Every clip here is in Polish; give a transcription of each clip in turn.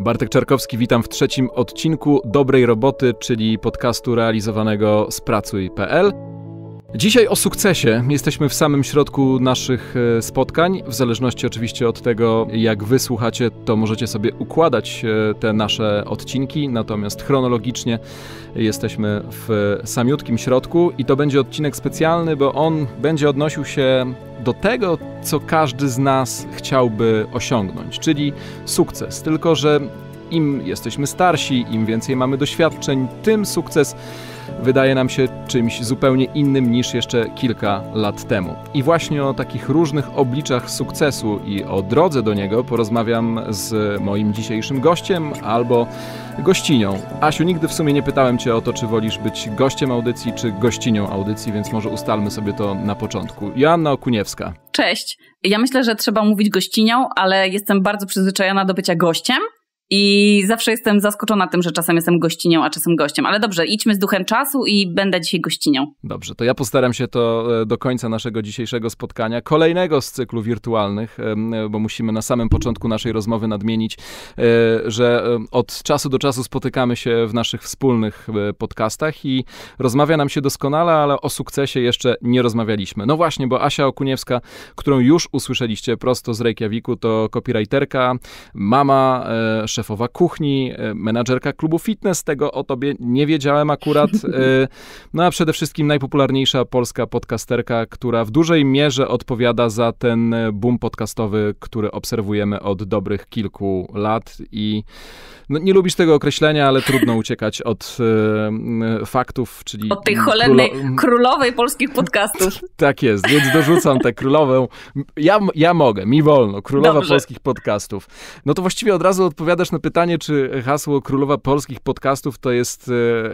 Bartek Czarkowski, witam w trzecim odcinku Dobrej Roboty, czyli podcastu realizowanego z pracuj.pl. Dzisiaj o sukcesie. Jesteśmy w samym środku naszych e, spotkań. W zależności oczywiście od tego, jak wysłuchacie, to możecie sobie układać e, te nasze odcinki. Natomiast chronologicznie jesteśmy w samiutkim środku i to będzie odcinek specjalny, bo on będzie odnosił się do tego, co każdy z nas chciałby osiągnąć, czyli sukces. Tylko, że im jesteśmy starsi, im więcej mamy doświadczeń, tym sukces wydaje nam się czymś zupełnie innym niż jeszcze kilka lat temu. I właśnie o takich różnych obliczach sukcesu i o drodze do niego porozmawiam z moim dzisiejszym gościem albo gościnią. Asiu, nigdy w sumie nie pytałem Cię o to, czy wolisz być gościem audycji, czy gościnią audycji, więc może ustalmy sobie to na początku. Joanna Okuniewska. Cześć. Ja myślę, że trzeba mówić gościnią, ale jestem bardzo przyzwyczajona do bycia gościem, i zawsze jestem zaskoczona tym, że czasem jestem gościnią, a czasem gościem. Ale dobrze, idźmy z duchem czasu i będę dzisiaj gościnią. Dobrze, to ja postaram się to e, do końca naszego dzisiejszego spotkania, kolejnego z cyklu wirtualnych, e, bo musimy na samym początku naszej rozmowy nadmienić, e, że od czasu do czasu spotykamy się w naszych wspólnych podcastach i rozmawia nam się doskonale, ale o sukcesie jeszcze nie rozmawialiśmy. No właśnie, bo Asia Okuniewska, którą już usłyszeliście prosto z Reykjaviku, to copywriterka, mama, szefowa kuchni, e, menadżerka klubu fitness, tego o tobie nie wiedziałem akurat. E, no a przede wszystkim najpopularniejsza polska podcasterka, która w dużej mierze odpowiada za ten e, boom podcastowy, który obserwujemy od dobrych kilku lat i no, nie lubisz tego określenia, ale trudno uciekać od y, faktów, czyli... Od tej cholernej królo... królowej polskich podcastów. tak jest, więc dorzucam tę królową. Ja, ja mogę, mi wolno, królowa Dobrze. polskich podcastów. No to właściwie od razu odpowiadasz odpowiadasz na pytanie, czy hasło królowa polskich podcastów to jest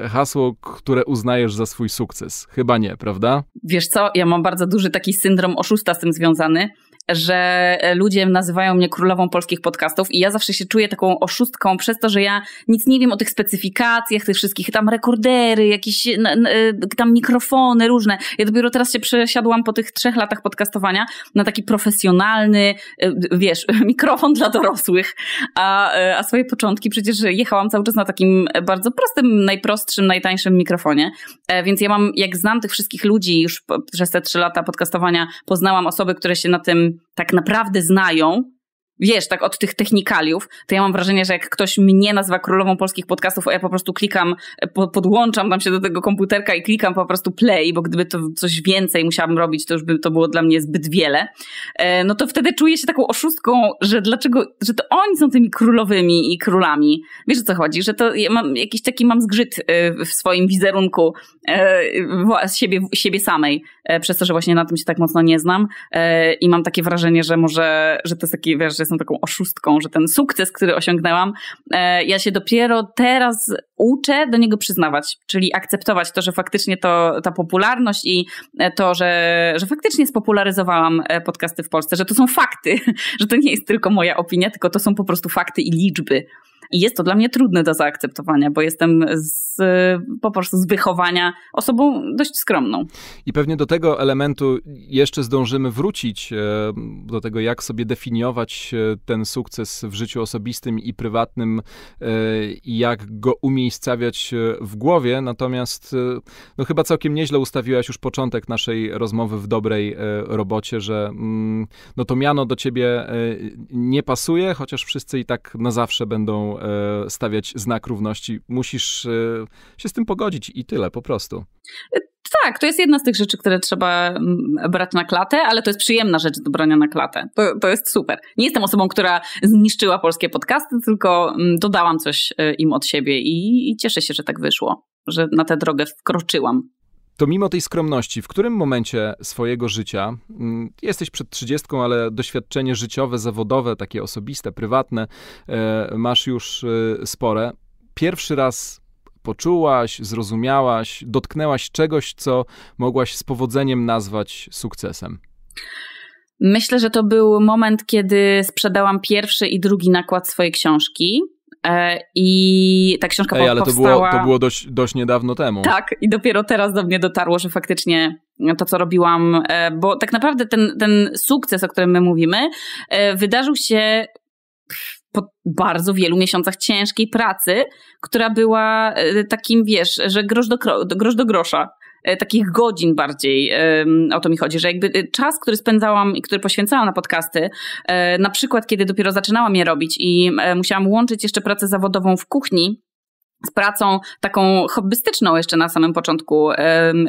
e, hasło, które uznajesz za swój sukces. Chyba nie, prawda? Wiesz co, ja mam bardzo duży taki syndrom oszusta z tym związany, że e, ludzie nazywają mnie królową polskich podcastów i ja zawsze się czuję taką oszustką przez to, że ja nic nie wiem o tych specyfikacjach, tych wszystkich tam rekordery, jakieś e, tam mikrofony różne. Ja dopiero teraz się przesiadłam po tych trzech latach podcastowania na taki profesjonalny, e, wiesz, mikrofon dla dorosłych, a, a swoje początki przecież jechałam cały czas na takim bardzo prostym, najprostszym, najtańszym mikrofonie, więc ja mam, jak znam tych wszystkich ludzi już przez te trzy lata podcastowania, poznałam osoby, które się na tym tak naprawdę znają, wiesz, tak od tych technikaliów, to ja mam wrażenie, że jak ktoś mnie nazywa królową polskich podcastów, a ja po prostu klikam, e, podłączam tam się do tego komputerka i klikam po prostu play, bo gdyby to coś więcej musiałabym robić, to już by to było dla mnie zbyt wiele, e, no to wtedy czuję się taką oszustką, że dlaczego, że to oni są tymi królowymi i królami. Wiesz o co chodzi, że to ja mam, jakiś taki mam zgrzyt e, w swoim wizerunku siebie, siebie samej, przez to, że właśnie na tym się tak mocno nie znam i mam takie wrażenie, że może, że to jest taki, wiesz, że jestem taką oszustką, że ten sukces, który osiągnęłam, e, ja się dopiero teraz uczę do niego przyznawać, czyli akceptować to, że faktycznie to, ta popularność i e, to, że, że faktycznie spopularyzowałam e, podcasty w Polsce, że to są fakty, że to nie jest tylko moja opinia, tylko to są po prostu fakty i liczby. I jest to dla mnie trudne do zaakceptowania, bo jestem z, po prostu z wychowania osobą dość skromną. I pewnie do tego elementu jeszcze zdążymy wrócić, e, do tego, jak sobie definiować e, ten sukces w życiu osobistym i prywatnym e, i jak go umiejscawiać w głowie. Natomiast no chyba całkiem nieźle ustawiłaś już początek naszej rozmowy w dobrej robocie, że mm, no to miano do ciebie nie pasuje, chociaż wszyscy i tak na zawsze będą E, stawiać znak równości. Musisz e, się z tym pogodzić i tyle po prostu. E, tak, to jest jedna z tych rzeczy, które trzeba mm, brać na klatę, ale to jest przyjemna rzecz do brania na klatę. To, to jest super. Nie jestem osobą, która zniszczyła polskie podcasty, tylko mm, dodałam coś im od siebie i, i cieszę się, że tak wyszło, że na tę drogę wkroczyłam to mimo tej skromności, w którym momencie swojego życia, mm, jesteś przed trzydziestką, ale doświadczenie życiowe, zawodowe, takie osobiste, prywatne, e, masz już e, spore. Pierwszy raz poczułaś, zrozumiałaś, dotknęłaś czegoś, co mogłaś z powodzeniem nazwać sukcesem? Myślę, że to był moment, kiedy sprzedałam pierwszy i drugi nakład swojej książki. E, I ta książka Ej, ale to było, to było dość, dość niedawno temu. Tak, i dopiero teraz do mnie dotarło, że faktycznie to, co robiłam, e, bo tak naprawdę ten, ten sukces, o którym my mówimy, e, wydarzył się po bardzo wielu miesiącach ciężkiej pracy, która była takim, wiesz, że grosz do, grosz do grosza. E, takich godzin bardziej. O to mi chodzi, że jakby e, czas, który spędzałam i który poświęcałam na podcasty, e, na przykład kiedy dopiero zaczynałam je robić i musiałam łączyć jeszcze pracę zawodową w kuchni, z pracą taką hobbystyczną jeszcze na samym początku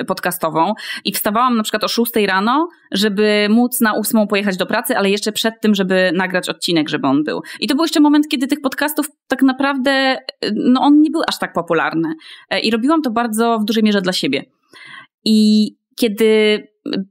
podcastową i wstawałam na przykład o 6 rano, żeby móc na 8 pojechać do pracy, ale jeszcze przed tym, żeby nagrać odcinek, żeby on był. I to był jeszcze moment, kiedy tych podcastów tak naprawdę, no on nie był aż tak popularny i robiłam to bardzo w dużej mierze dla siebie. I kiedy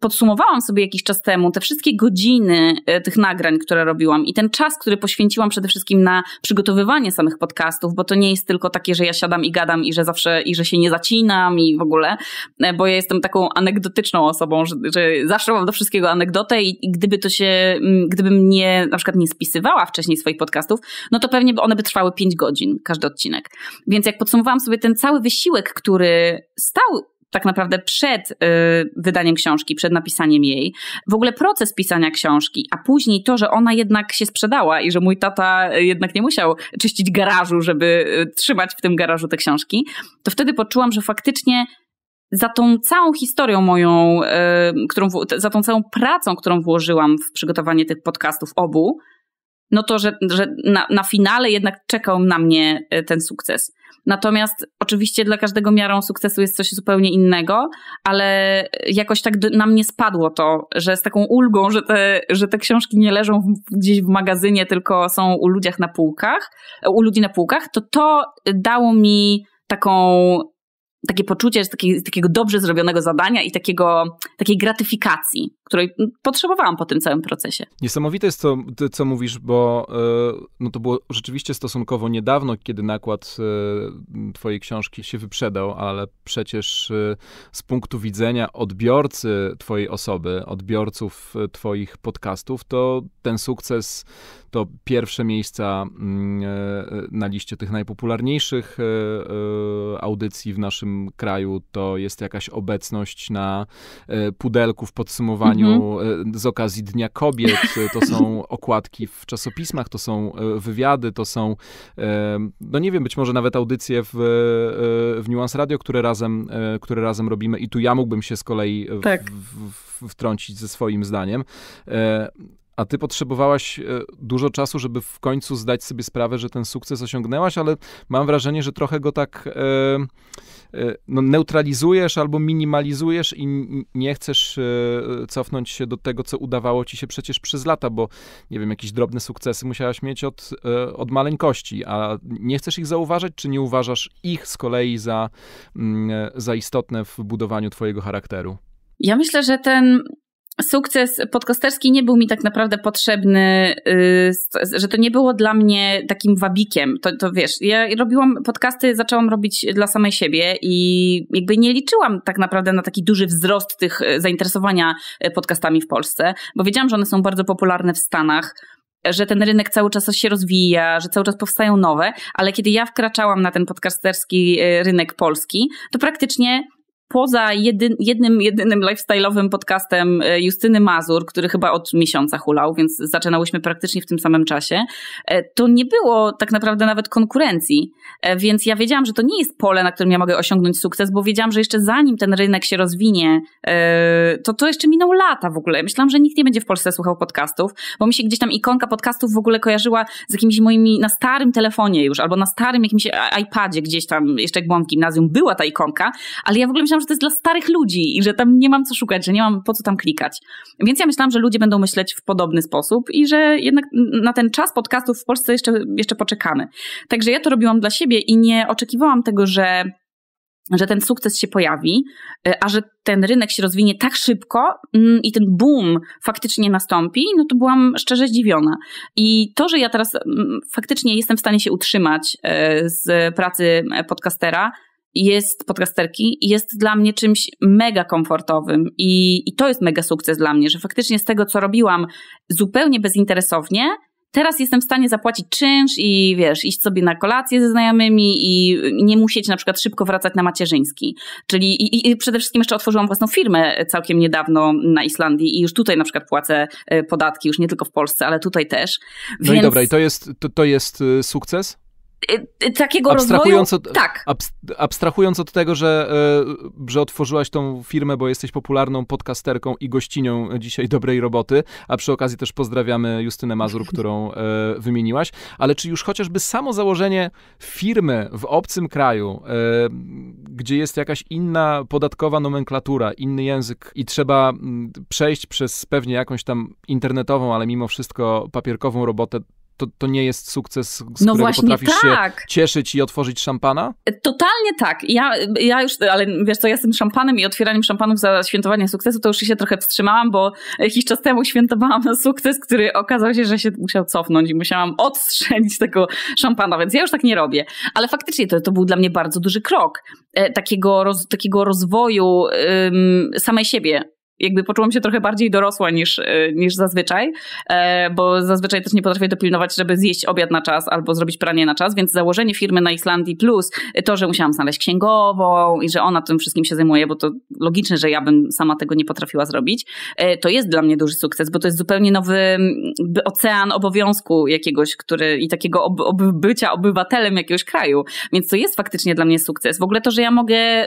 podsumowałam sobie jakiś czas temu te wszystkie godziny e, tych nagrań, które robiłam i ten czas, który poświęciłam przede wszystkim na przygotowywanie samych podcastów, bo to nie jest tylko takie, że ja siadam i gadam i że zawsze i że się nie zacinam i w ogóle, e, bo ja jestem taką anegdotyczną osobą, że, że zawsze mam do wszystkiego anegdotę i, i gdyby to się, mm, gdybym nie na przykład nie spisywała wcześniej swoich podcastów, no to pewnie one by trwały 5 godzin każdy odcinek. Więc jak podsumowałam sobie ten cały wysiłek, który stał tak naprawdę przed y, wydaniem książki, przed napisaniem jej. W ogóle proces pisania książki, a później to, że ona jednak się sprzedała i że mój tata jednak nie musiał czyścić garażu, żeby y, trzymać w tym garażu te książki, to wtedy poczułam, że faktycznie za tą całą historią moją, y, którą, za tą całą pracą, którą włożyłam w przygotowanie tych podcastów obu, no to, że, że na, na finale jednak czekał na mnie e, ten sukces. Natomiast oczywiście dla każdego miarą sukcesu jest coś zupełnie innego, ale jakoś tak na mnie spadło to, że z taką ulgą, że te, że te książki nie leżą gdzieś w magazynie, tylko są u ludziach na półkach, u ludzi na półkach, to to dało mi taką takie poczucie takiej, takiego dobrze zrobionego zadania i takiego, takiej gratyfikacji której potrzebowałam po tym całym procesie. Niesamowite jest to, co mówisz, bo e, no to było rzeczywiście stosunkowo niedawno, kiedy nakład e, twojej książki się wyprzedał, ale przecież e, z punktu widzenia odbiorcy twojej osoby, odbiorców twoich podcastów, to ten sukces to pierwsze miejsca mm, na liście tych najpopularniejszych audycji w naszym kraju, to jest jakaś obecność na pudelku w podsumowaniu dniu, mhm. e, z okazji Dnia Kobiet, e, to są okładki w czasopismach, to są e, wywiady, to są, no nie wiem, być może nawet audycje w, w Nuance Radio, które razem, które razem robimy i tu ja mógłbym się z kolei tak. w, w, wtrącić ze swoim zdaniem. A ty potrzebowałaś e, dużo czasu, żeby w końcu zdać sobie sprawę, że ten sukces osiągnęłaś, ale mam wrażenie, że trochę go tak e, e, no, neutralizujesz albo minimalizujesz i nie chcesz cofnąć się do tego, co udawało ci się przecież przez lata, bo nie wiem, jakieś drobne sukcesy musiałaś mieć od, od maleńkości, a nie chcesz ich zauważać, czy nie uważasz ich z kolei za, mm, za istotne w budowaniu twojego charakteru? Ja myślę, że ten sukces podcasterski nie był mi tak naprawdę potrzebny, y, że to nie było dla mnie takim wabikiem. To, to wiesz, ja robiłam podcasty, zaczęłam robić dla samej siebie i jakby nie liczyłam tak naprawdę na taki duży wzrost tych y, zainteresowania y, podcastami w Polsce, bo wiedziałam, że one są bardzo popularne w Stanach że ten rynek cały czas się rozwija, że cały czas powstają nowe, ale kiedy ja wkraczałam na ten podcasterski rynek polski, to praktycznie poza jedyn, jednym, jedynym lifestyle'owym podcastem e, Justyny Mazur, który chyba od miesiąca hulał, więc zaczynałyśmy praktycznie w tym samym czasie, e, to nie było tak naprawdę nawet konkurencji. E, więc ja wiedziałam, że to nie jest pole, na którym ja mogę osiągnąć sukces, bo wiedziałam, że jeszcze zanim ten rynek się rozwinie, to to jeszcze minął lata w ogóle. Myślałam, że nikt nie będzie w Polsce słuchał podcastów, bo mi się gdzieś tam ikonka podcastów w ogóle kojarzyła z jakimiś moimi, na starym telefonie już, albo na starym jakimś iPadzie gdzieś tam, jeszcze jak byłam w gimnazjum, była ta ikonka, ale ja w ogóle myślałam, że to jest dla starych ludzi i że tam nie mam co szukać, że nie mam po co tam klikać. Więc ja myślałam, że ludzie będą myśleć w podobny sposób i że jednak na ten czas podcastów w Polsce jeszcze, jeszcze poczekamy. Także ja to robiłam dla siebie i nie oczekiwałam tego, że że ten sukces się pojawi, y, a że ten rynek się rozwinie tak szybko mm, i ten boom faktycznie nastąpi, no to byłam szczerze zdziwiona. I to, że ja teraz mm, faktycznie jestem w stanie się utrzymać y, z pracy podcastera, jest podcasterki jest dla mnie czymś mega komfortowym i, i to jest mega sukces dla mnie, że faktycznie z tego, co robiłam zupełnie bezinteresownie, teraz jestem w stanie zapłacić czynsz i wiesz, iść sobie na kolację ze znajomymi i nie musieć na przykład szybko wracać na macierzyński. Czyli i, i przede wszystkim jeszcze otworzyłam własną firmę całkiem niedawno na Islandii i już tutaj na przykład płacę e, podatki, już nie tylko w Polsce, ale tutaj też. No i dobra, i to jest, to, to jest e, sukces? Y, y, takiego abstrahując rozwoju. Od, tak. Abstrahując od tego, że, e, że otworzyłaś tą firmę, bo jesteś popularną podcasterką i gościnią dzisiaj dobrej roboty, a przy okazji też pozdrawiamy Justynę Mazur, którą e, wymieniłaś, ale czy już chociażby samo założenie firmy w obcym kraju, e, gdzie jest jakaś inna podatkowa nomenklatura, inny język i trzeba przejść przez pewnie jakąś tam internetową, ale mimo wszystko papierkową robotę, to, to nie jest sukces, z no którego potrafisz tak. się cieszyć i otworzyć szampana? Totalnie tak. Ja, ja już, ale wiesz co, ja jestem szampanem i otwieraniem szampanów za świętowanie sukcesu to już się trochę wstrzymałam, bo jakiś czas temu świętowałam na sukces, który okazał się, że się musiał cofnąć i musiałam odstrzelić tego szampana, więc ja już tak nie robię. Ale faktycznie to, to był dla mnie bardzo duży krok e, takiego, roz, takiego rozwoju ym, samej siebie, jakby poczułam się trochę bardziej dorosła niż, e, niż zazwyczaj, e, bo zazwyczaj też nie potrafię dopilnować, żeby zjeść obiad na czas albo zrobić pranie na czas, więc założenie firmy na Islandii plus e, to, że musiałam znaleźć księgową i że ona tym wszystkim się zajmuje, bo to logiczne, że ja bym sama tego nie potrafiła zrobić, to jest dla mnie duży sukces, bo to jest zupełnie nowy ocean obowiązku jakiegoś, który i takiego ob, bycia obywatelem jakiegoś kraju, więc to jest faktycznie dla mnie sukces. W ogóle to, że ja mogę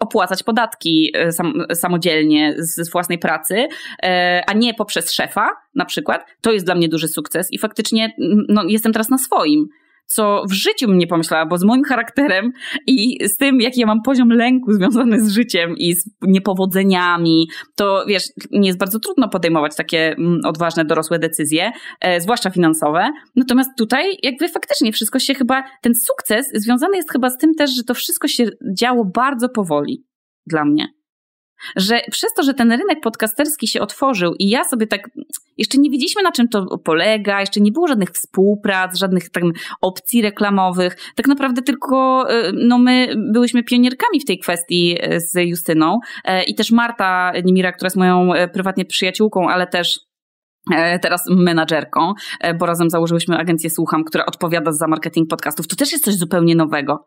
opłacać podatki sam, samodzielnie, z własnej pracy, e, a nie poprzez szefa na przykład, to jest dla mnie duży sukces i faktycznie mm, no, jestem teraz na swoim co w życiu mnie pomyślała, bo z moim charakterem i z tym, jaki ja mam poziom lęku związany z życiem i z niepowodzeniami, to wiesz, nie jest bardzo trudno podejmować takie mm, odważne, dorosłe decyzje, e, zwłaszcza finansowe. Natomiast tutaj jakby faktycznie wszystko się chyba, ten sukces związany jest chyba z tym też, że to wszystko się działo bardzo powoli dla mnie że przez to, że ten rynek podcasterski się otworzył i ja sobie tak, jeszcze nie wiedzieliśmy na czym to polega, jeszcze nie było żadnych współprac, żadnych tam opcji reklamowych, tak naprawdę tylko e, no my byłyśmy pionierkami w tej kwestii e, z Justyną e, i też Marta Nimira, która jest moją prywatnie przyjaciółką, ale też teraz menadżerką, bo razem założyłyśmy agencję Słucham, która odpowiada za marketing podcastów. To też jest coś zupełnie nowego.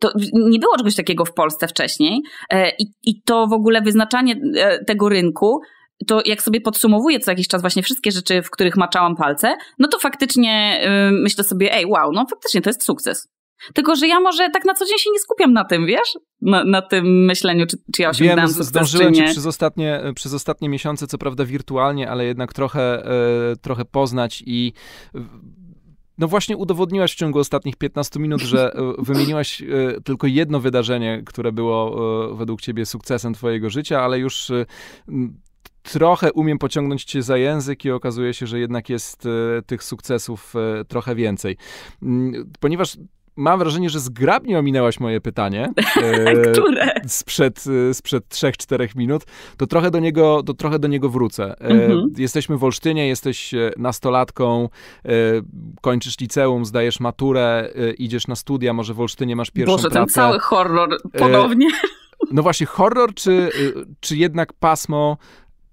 To nie było czegoś takiego w Polsce wcześniej e, i, i to w ogóle wyznaczanie e, tego rynku to jak sobie podsumowuję co jakiś czas właśnie wszystkie rzeczy, w których maczałam palce, no to faktycznie y, myślę sobie, ej, wow, no faktycznie to jest sukces. Tylko, że ja może tak na co dzień się nie skupiam na tym, wiesz? Na, na tym myśleniu, czy, czy ja osiągnęłam Wiem, sukces, zdążyłem czy nie. przez ostatnie, e, przez ostatnie miesiące, co prawda wirtualnie, ale jednak trochę, trochę poznać i no właśnie udowodniłaś w ciągu ostatnich 15 minut, że e, wymieniłaś e, tylko jedno wydarzenie, które było e, według ciebie sukcesem twojego życia, ale już trochę umiem pociągnąć cię za język i okazuje się, że jednak jest tych sukcesów trochę więcej. Ponieważ mam wrażenie, że zgrabnie ominęłaś moje pytanie. E, które? Sprzed, e, sprzed 3-4 minut. To trochę do niego, to trochę do niego wrócę. E, mhm. Jesteśmy w Olsztynie, jesteś nastolatką, kończysz liceum, zdajesz maturę, idziesz na studia, może w Olsztynie masz pierwszą Boże, pracę. Boże, ten cały horror ponownie. No właśnie, horror, czy, czy jednak pasmo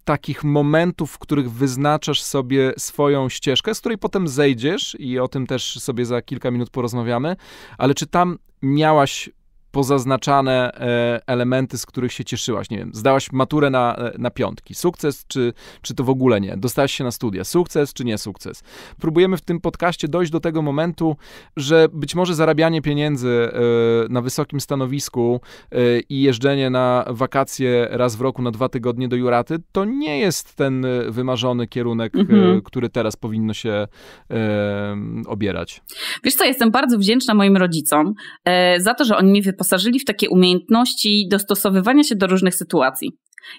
takich momentów, w których wyznaczasz sobie swoją ścieżkę, z której potem zejdziesz i o tym też sobie za kilka minut porozmawiamy, ale czy tam miałaś pozaznaczane e, elementy, z których się cieszyłaś. Nie wiem, zdałaś maturę na, e, na piątki. Sukces, czy, czy to w ogóle nie? Dostałaś się na studia. Sukces, czy nie sukces? Próbujemy w tym podcaście dojść do tego momentu, że być może zarabianie pieniędzy e, na wysokim stanowisku i jeżdżenie na wakacje raz w roku na dwa tygodnie do Juraty, to nie jest ten wymarzony kierunek, mhm. który teraz powinno się obierać. Wiesz co, jestem bardzo wdzięczna moim rodzicom za to, że oni mi wyposażyli w takie umiejętności dostosowywania się do różnych sytuacji.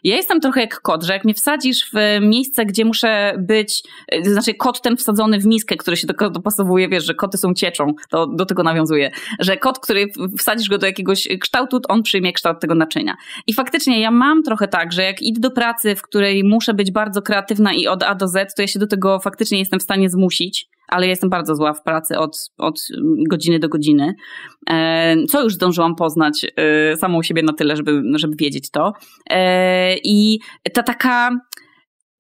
Ja jestem trochę jak kot, że jak mnie wsadzisz w miejsce, gdzie muszę być, e, to znaczy kot ten wsadzony w miskę, który się do dopasowuje, wiesz, że koty są cieczą, to do tego nawiązuje, że kot, który wsadzisz go do jakiegoś kształtu, on przyjmie kształt tego naczynia. I faktycznie ja mam trochę tak, że jak idę do pracy, w której muszę być bardzo kreatywna i od A do Z, to ja się do tego faktycznie jestem w stanie zmusić ale jestem bardzo zła w pracy od, od godziny do godziny. E, co już zdążyłam poznać e, samą siebie na tyle, żeby, żeby wiedzieć to. E, I ta taka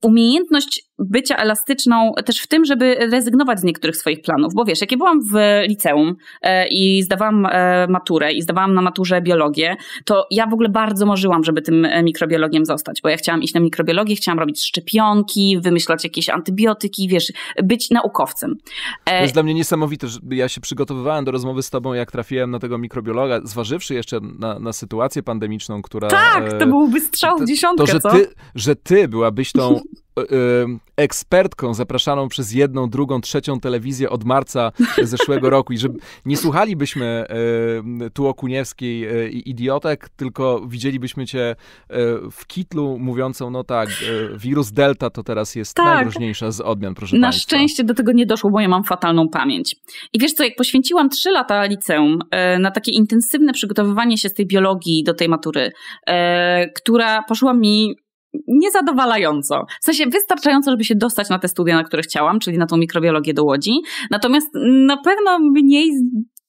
umiejętność bycia elastyczną też w tym, żeby rezygnować z niektórych swoich planów. Bo wiesz, jak ja byłam w liceum e, i zdawałam e, maturę i zdawałam na maturze biologię, to ja w ogóle bardzo marzyłam, żeby tym e, mikrobiologiem zostać, bo ja chciałam iść na mikrobiologię, chciałam robić szczepionki, wymyślać jakieś antybiotyki, wiesz, być naukowcem. To jest dla mnie niesamowite, że ja się przygotowywałem do rozmowy z tobą, jak trafiłem na tego mikrobiologa, zważywszy jeszcze na, na sytuację pandemiczną, która... Tak, to byłby strzał w dziesiątkę, to, że co? Ty, że ty byłabyś tą Y, y, ekspertką zapraszaną przez jedną, drugą, trzecią telewizję od marca zeszłego roku i że nie słuchalibyśmy y, tu Okuniewskiej i idiotek, tylko widzielibyśmy cię w kitlu mówiącą, no tak, wirus delta to teraz jest tak. najgroźniejsza z odmian, proszę Na Państwa. szczęście do tego nie doszło, bo ja mam fatalną pamięć. I wiesz co, jak poświęciłam trzy lata liceum na takie intensywne przygotowywanie się z tej biologii do tej matury, która poszła mi niezadowalająco. W sensie wystarczająco, żeby się dostać na te studia, na które chciałam, czyli na tą mikrobiologię do Łodzi. Natomiast na pewno mniej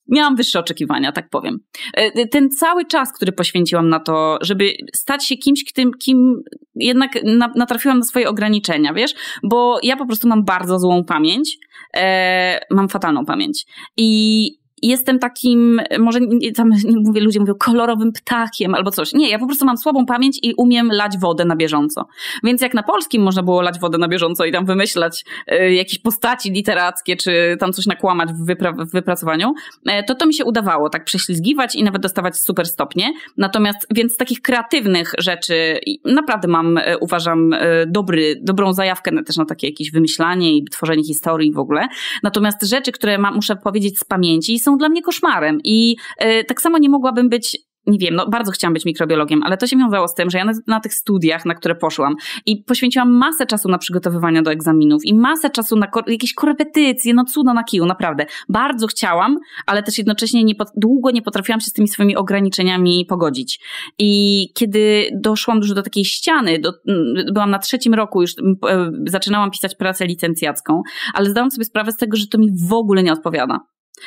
miałam wyższe oczekiwania, tak powiem. E, e, ten cały czas, który poświęciłam na to, żeby stać się kimś, kim, kim jednak natrafiłam na swoje ograniczenia, wiesz? Bo ja po prostu mam bardzo złą pamięć, e, mam fatalną pamięć. I jestem takim, może tam mówię, ludzie mówią kolorowym ptakiem albo coś. Nie, ja po prostu mam słabą pamięć i umiem lać wodę na bieżąco. Więc jak na polskim można było lać wodę na bieżąco i tam wymyślać y, jakieś postaci literackie, czy tam coś nakłamać w, wypra- w wypracowaniu, y, to to mi się udawało tak prześlizgiwać i nawet dostawać super stopnie. Natomiast, więc z takich kreatywnych rzeczy naprawdę mam, y, uważam, dobry, dobrą zajawkę na, też na takie jakieś wymyślanie i tworzenie historii w ogóle. Natomiast rzeczy, które ma, muszę powiedzieć z pamięci, są są dla mnie koszmarem. I y, tak samo nie mogłabym być nie wiem, no bardzo chciałam być mikrobiologiem, ale to się wiązało z tym, że ja na, na, tych studiach, na które poszłam i poświęciłam masę czasu na przygotowywania do egzaminów i masę czasu na ko jakieś korepetycje, no cuda na kiju, naprawdę. Bardzo chciałam, ale też jednocześnie nie długo nie potrafiłam się z tymi swoimi ograniczeniami pogodzić. I kiedy doszłam już do takiej ściany, do, mm, byłam na trzecim roku, już mm, e, zaczynałam pisać pracę licencjacką, ale zdałam sobie sprawę z tego, że to mi w ogóle nie odpowiada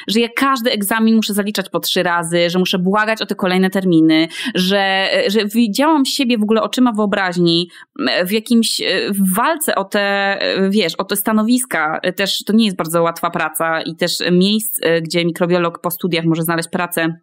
że ja każdy egzamin muszę zaliczać po trzy razy, że muszę błagać o te kolejne terminy, że, że widziałam siebie w ogóle oczyma wyobraźni w jakimś e, w walce o te, e, wiesz, o te stanowiska. E, też to nie jest bardzo łatwa praca i też miejsc, gdzie mikrobiolog po studiach może znaleźć pracę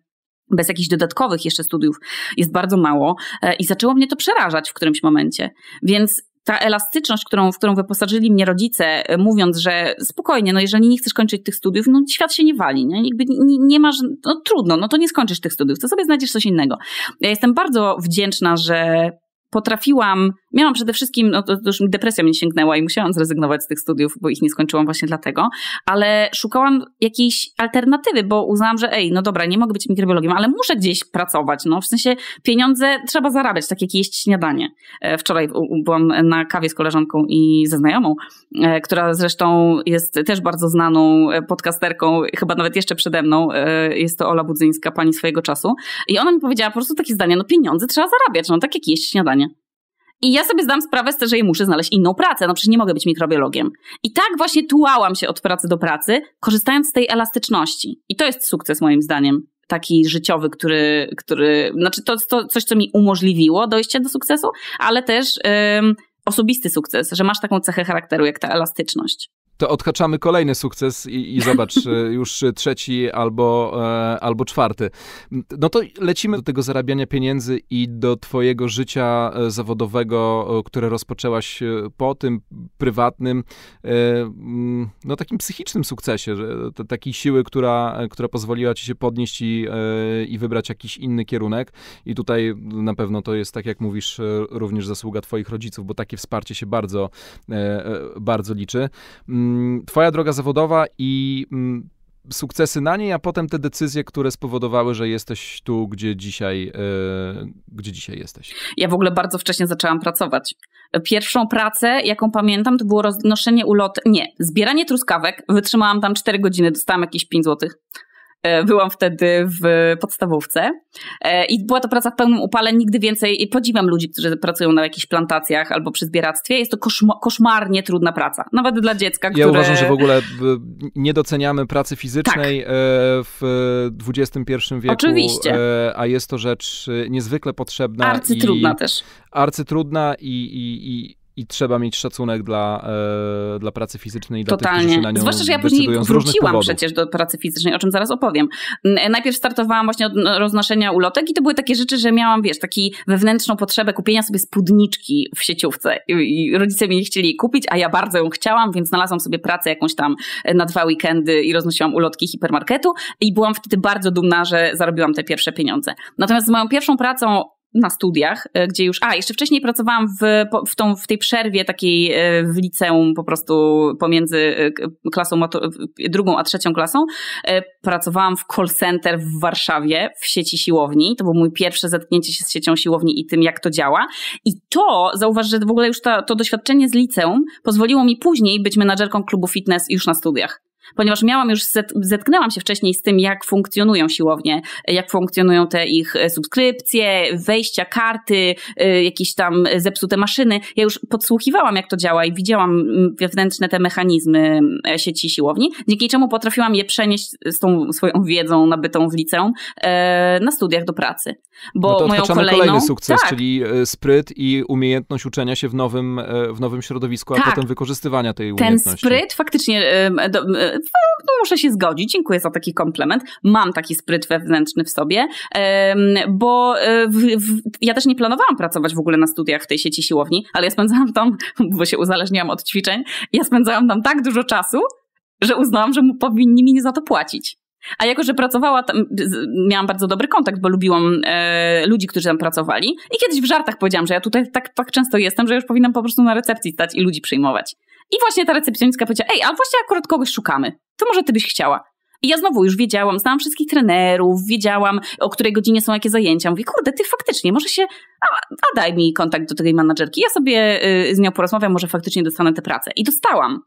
bez jakichś dodatkowych jeszcze studiów jest bardzo mało i zaczęło mnie to przerażać w którymś momencie. Więc ta elastyczność, którą, w którą wyposażyli mnie rodzice, e, mówiąc, że spokojnie, no jeżeli nie chcesz kończyć tych studiów, no świat się nie wali, nie? Jakby nie, nie masz, no trudno, no to nie skończysz tych studiów, to sobie znajdziesz coś innego. Ja jestem bardzo wdzięczna, że potrafiłam Miałam przede wszystkim, no to, już depresja mnie sięgnęła i musiałam zrezygnować z tych studiów, bo ich nie skończyłam właśnie dlatego, ale szukałam jakiejś alternatywy, bo uznałam, że ej, no dobra, nie mogę być mikrobiologiem, ale muszę gdzieś pracować, no w sensie pieniądze trzeba zarabiać, tak jak jeść śniadanie. E, wczoraj byłam na kawie z koleżanką i ze znajomą, e, która zresztą jest też bardzo znaną e, podcasterką, chyba nawet jeszcze przede mną, jest to Ola Budzyńska, pani swojego czasu i ona mi powiedziała po prostu takie zdanie, no pieniądze trzeba zarabiać, no tak jak jeść śniadanie. I ja sobie zdam sprawę z tego, że muszę znaleźć inną pracę, no przecież nie mogę być mikrobiologiem. I tak właśnie tułałam się od pracy do pracy, korzystając z tej elastyczności. I to jest sukces moim zdaniem. Taki życiowy, który, który znaczy to, to coś, co mi umożliwiło dojście do sukcesu, ale też osobisty sukces, że masz taką cechę charakteru jak ta elastyczność to odhaczamy kolejny sukces i, i zobacz, e, już trzeci albo, e, albo czwarty. No to lecimy do tego zarabiania pieniędzy i do twojego życia e, zawodowego, które rozpoczęłaś po tym prywatnym, no takim psychicznym sukcesie, t- takiej siły, która, która pozwoliła ci się podnieść i, i wybrać jakiś inny kierunek. I tutaj na pewno to jest, tak jak mówisz, również zasługa twoich rodziców, bo takie wsparcie się bardzo, bardzo liczy. Mm, twoja droga zawodowa i mm, sukcesy na niej, a potem te decyzje, które spowodowały, że jesteś tu, gdzie dzisiaj, e, gdzie dzisiaj jesteś. Ja w ogóle bardzo wcześnie zaczęłam pracować. Pierwszą pracę, jaką pamiętam, to było roznoszenie ulot, nie, zbieranie truskawek. Wytrzymałam tam 4 godziny, dostałam jakieś 5 złotych. E, byłam wtedy w podstawówce e, i była to praca w pełnym upale, nigdy więcej. I podziwiam ludzi, którzy pracują na jakichś plantacjach albo przy zbieractwie. Jest to koszmarnie trudna praca, nawet dla dziecka, ja które... Ja uważam, że w ogóle nie doceniamy pracy fizycznej tak. E, w XXI wieku. Oczywiście. A jest to rzecz niezwykle potrzebna. Arcytrudna i... też. Arcytrudna i, i, i i trzeba mieć szacunek dla, e, dla pracy fizycznej i dla Totalnie. tych, którzy na nią Zwłaszcza, że ja później wróciłam przecież do pracy fizycznej, o czym zaraz opowiem. E, najpierw startowałam właśnie od no, roznoszenia ulotek i to były takie rzeczy, że miałam, wiesz, taki wewnętrzną potrzebę kupienia sobie spódniczki w sieciówce i rodzice mi nie chcieli kupić, a ja bardzo ją chciałam, więc znalazłam sobie pracę jakąś tam e, na dwa weekendy i roznosiłam ulotki hipermarketu i byłam wtedy bardzo dumna, że zarobiłam te pierwsze pieniądze. Natomiast z moją pierwszą pracą na studiach, e, gdzie już, a jeszcze wcześniej pracowałam w, w, tą, w tej przerwie takiej e, w liceum po prostu pomiędzy e, klasą, drugą a trzecią klasą. Pracowałam w call center w Warszawie w sieci siłowni. To było mój pierwsze zetknięcie się z siecią siłowni i tym, jak to działa. I to, zauważ, że w ogóle już to doświadczenie z liceum pozwoliło mi później być menadżerką klubu fitness już na studiach ponieważ miałam już, zetknęłam się wcześniej z tym, jak funkcjonują siłownie, jak funkcjonują te ich e, subskrypcje, wejścia, karty, e, jakieś tam zepsute maszyny. Ja już podsłuchiwałam, jak to działa i widziałam mm, wewnętrzne te mechanizmy e, sieci siłowni, dzięki czemu potrafiłam je przenieść z tą swoją wiedzą nabytą w liceum na studiach do pracy. Bo no to moją kolejną... kolejny sukces, tak. czyli spryt i umiejętność uczenia się w nowym, w nowym środowisku, a tak. potem wykorzystywania tej umiejętności. Ten spryt faktycznie no, no, muszę się zgodzić, dziękuję za taki komplement. Mam taki spryt wewnętrzny w sobie, bo e, w, w, ja też nie planowałam pracować w ogóle na studiach w tej sieci siłowni, ale ja spędzałam tam, bo się uzależniłam od ćwiczeń, ja spędzałam tam tak dużo czasu, że uznałam, że mu powinni mi za to płacić. A jako, że pracowała tam, miałam bardzo dobry kontakt, bo lubiłam e, ludzi, którzy tam pracowali. I kiedyś w żartach powiedziałam, że ja tutaj tak, tak często jestem, że już powinnam po prostu na recepcji stać i ludzi przyjmować. I właśnie ta recepcjonistka powiedziała, ej, a właśnie akurat kogoś szukamy, to może ty byś chciała. I ja znowu już wiedziałam, znałam wszystkich trenerów, wiedziałam, o której godzinie są jakie zajęcia. Mówię, kurde, ty faktycznie, może się, a, a daj mi kontakt do tej menadżerki, ja sobie y, z nią porozmawiam, może faktycznie dostanę tę pracę. I dostałam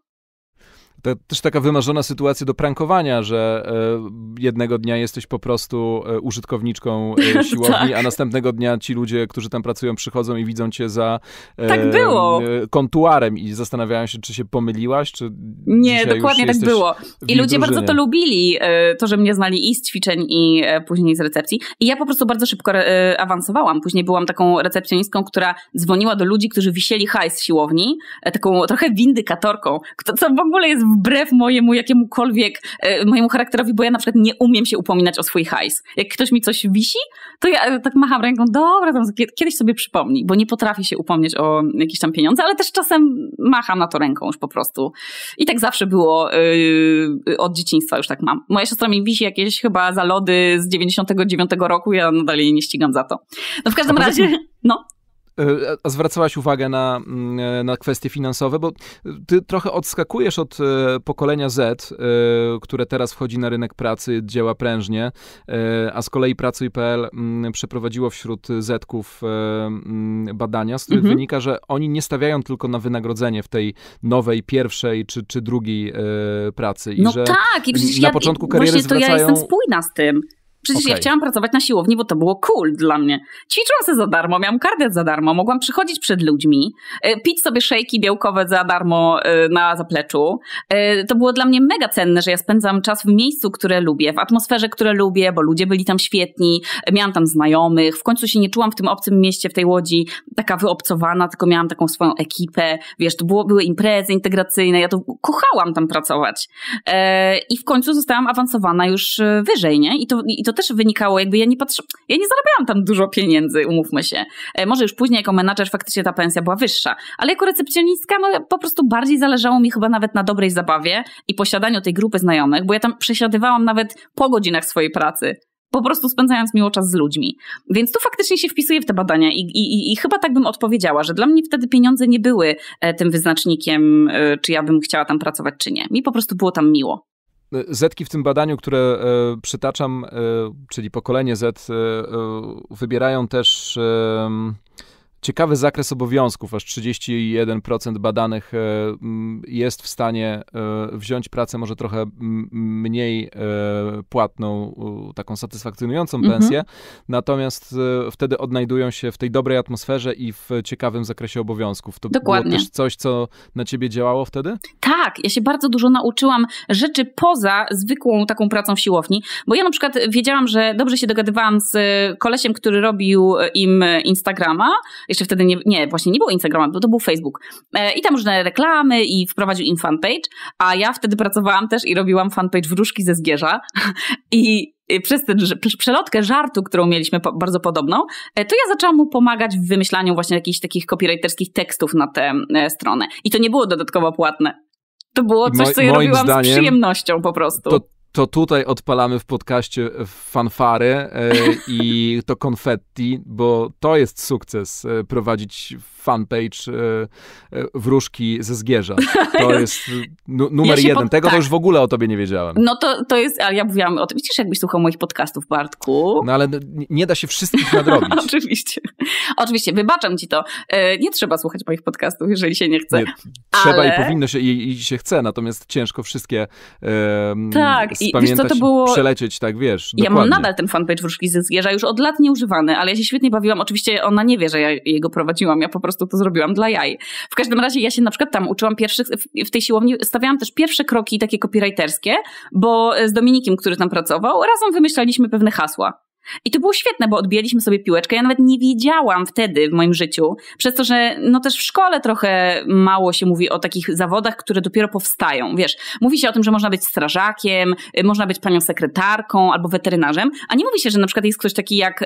to też taka wymarzona sytuacja do prankowania, że e, jednego dnia jesteś po prostu e, użytkowniczką e, siłowni, tak. a następnego dnia ci ludzie, którzy tam pracują, przychodzą i widzą cię za tak było kontuarem i zastanawiają się, czy się pomyliłaś, czy Nie, dokładnie tak było. I ludzie bardzo to lubili, to, że mnie znali i z ćwiczeń, i później z recepcji. I ja po prostu bardzo szybko awansowałam. Później byłam taką recepcjonistką, która dzwoniła do ludzi, którzy wisieli hajs z siłowni, taką trochę windykatorką, co w ogóle jest wbrew mojemu jakiemukolwiek, e, mojemu charakterowi, bo ja na przykład nie umiem się upominać o swój hajs. Jak ktoś mi coś wisi, to ja e, tak macham ręką, dobra, tam kiedyś sobie przypomni, bo nie potrafię się upomnieć o jakieś tam pieniądze, ale też czasem macham na to ręką już po prostu. I tak zawsze było yy, od dzieciństwa już tak mam. Moja siostra mi wisi jakieś chyba zalody z 99 roku, ja nadal jej nie ścigam za to. No w każdym razie, no. E, a zwracałaś uwagę na, mm, e, na kwestie finansowe, bo ty trochę odskakujesz od e, pokolenia Z, które teraz wchodzi na rynek pracy, działa prężnie, a z kolei Pracuj.pl mm, przeprowadziło wśród Zetków mm, badania, z których mhm. wynika, że oni nie stawiają tylko na wynagrodzenie w tej nowej, pierwszej czy, czy drugiej pracy. I no że tak, i przecież na ja, początku kariery właśnie to zwracają... ja jestem spójna z tym. Przecież okay. ja chciałam pracować na siłowni, bo to było cool dla mnie. Ćwiczyłam sobie za darmo, miałam kardiat za darmo, mogłam przychodzić przed ludźmi, e, pić sobie szejki białkowe za darmo e, na zapleczu. E, to było dla mnie mega cenne, że ja spędzam czas w miejscu, które lubię, w atmosferze, które lubię, bo ludzie byli tam świetni, miałam tam znajomych, w końcu się nie czułam w tym obcym mieście, w tej Łodzi taka wyobcowana, tylko miałam taką swoją ekipę, wiesz, to było, były imprezy integracyjne, ja to kochałam tam pracować. I w końcu zostałam awansowana już wyżej, nie? I to, i to to też wynikało, jakby ja nie patrzę, ja nie zarabiałam tam dużo pieniędzy, umówmy się. E, może już później jako menadżer faktycznie ta pensja była wyższa, ale jako recepcjonistka no, po prostu bardziej zależało mi chyba nawet na dobrej zabawie i posiadaniu tej grupy znajomych, bo ja tam przesiadywałam nawet po godzinach swojej pracy po prostu spędzając miło czas z ludźmi. Więc tu faktycznie się wpisuję w te badania i, i, i chyba tak bym odpowiedziała, że dla mnie wtedy pieniądze nie były e, tym wyznacznikiem, e, czy ja bym chciała tam pracować, czy nie. Mi po prostu było tam miło. No, zetki w tym badaniu, które e, przytaczam, e, czyli pokolenie Z, e, wybierają też Ciekawy zakres obowiązków, aż 31% badanych e, jest w stanie e, wziąć pracę może trochę mniej e, płatną, taką satysfakcjonującą mhm. pensję, natomiast wtedy odnajdują się w tej dobrej atmosferze i w ciekawym zakresie obowiązków. To Dokładnie. było też coś, co na ciebie działało wtedy? Tak, ja się bardzo dużo nauczyłam rzeczy poza zwykłą taką pracą w siłowni, bo ja na przykład wiedziałam, że dobrze się dogadywałam z kolesiem, który robił im Instagrama, jeszcze wtedy nie, nie właśnie nie było Instagrama, bo to był Facebook. E, I tam różne reklamy i wprowadził im fanpage, a ja wtedy pracowałam też i robiłam fanpage wróżki ze Zgierza i przez tę przelotkę żartu, którą mieliśmy po, bardzo podobną, e, to ja zaczęłam mu pomagać w wymyślaniu właśnie jakichś takich copywriterskich tekstów na tę e, stronę. I to nie było dodatkowo płatne. To było coś, co ja robiłam zdaniem, z przyjemnością po prostu. To, to tutaj odpalamy w podcaście fanfary e, i to konfetti, bo to jest sukces e, prowadzić fanpage e, wróżki ze Zgierza. To jest numer ja jeden. Pod... Tego tak. to już w ogóle o tobie nie wiedziałem. No to, to jest, ale ja mówiłam o tym. Widzisz, jakbyś słuchał moich podcastów, Bartku. No ale nie da się wszystkich nadrobić. Oczywiście. Oczywiście, wybaczam ci to. Nie trzeba słuchać moich podcastów, jeżeli się nie chce. Nie, ale... trzeba i powinno się i, i, się chce, natomiast ciężko wszystkie um, tak, i, to było... przelecieć, tak wiesz. Ja dokładnie. mam nadal ten fanpage Wróżki ze Zgierza, już od lat nieużywany, ale ja się świetnie bawiłam. Oczywiście ona nie wie, że ja jego prowadziłam, ja po prostu to zrobiłam dla jaj. W każdym razie ja się na przykład tam uczyłam pierwszych, w tej siłowni stawiałam też pierwsze kroki takie copywriterskie, bo z Dominikiem, który tam pracował, razem wymyślaliśmy pewne hasła. I to było świetne, bo odbijaliśmy sobie piłeczkę. Ja nawet nie wiedziałam wtedy w moim życiu, przez to, że no też w szkole trochę mało się mówi o takich zawodach, które dopiero powstają. Wiesz, mówi się o tym, że można być strażakiem, y, można być panią sekretarką albo weterynarzem, a nie mówi się, że na przykład jest ktoś taki jak.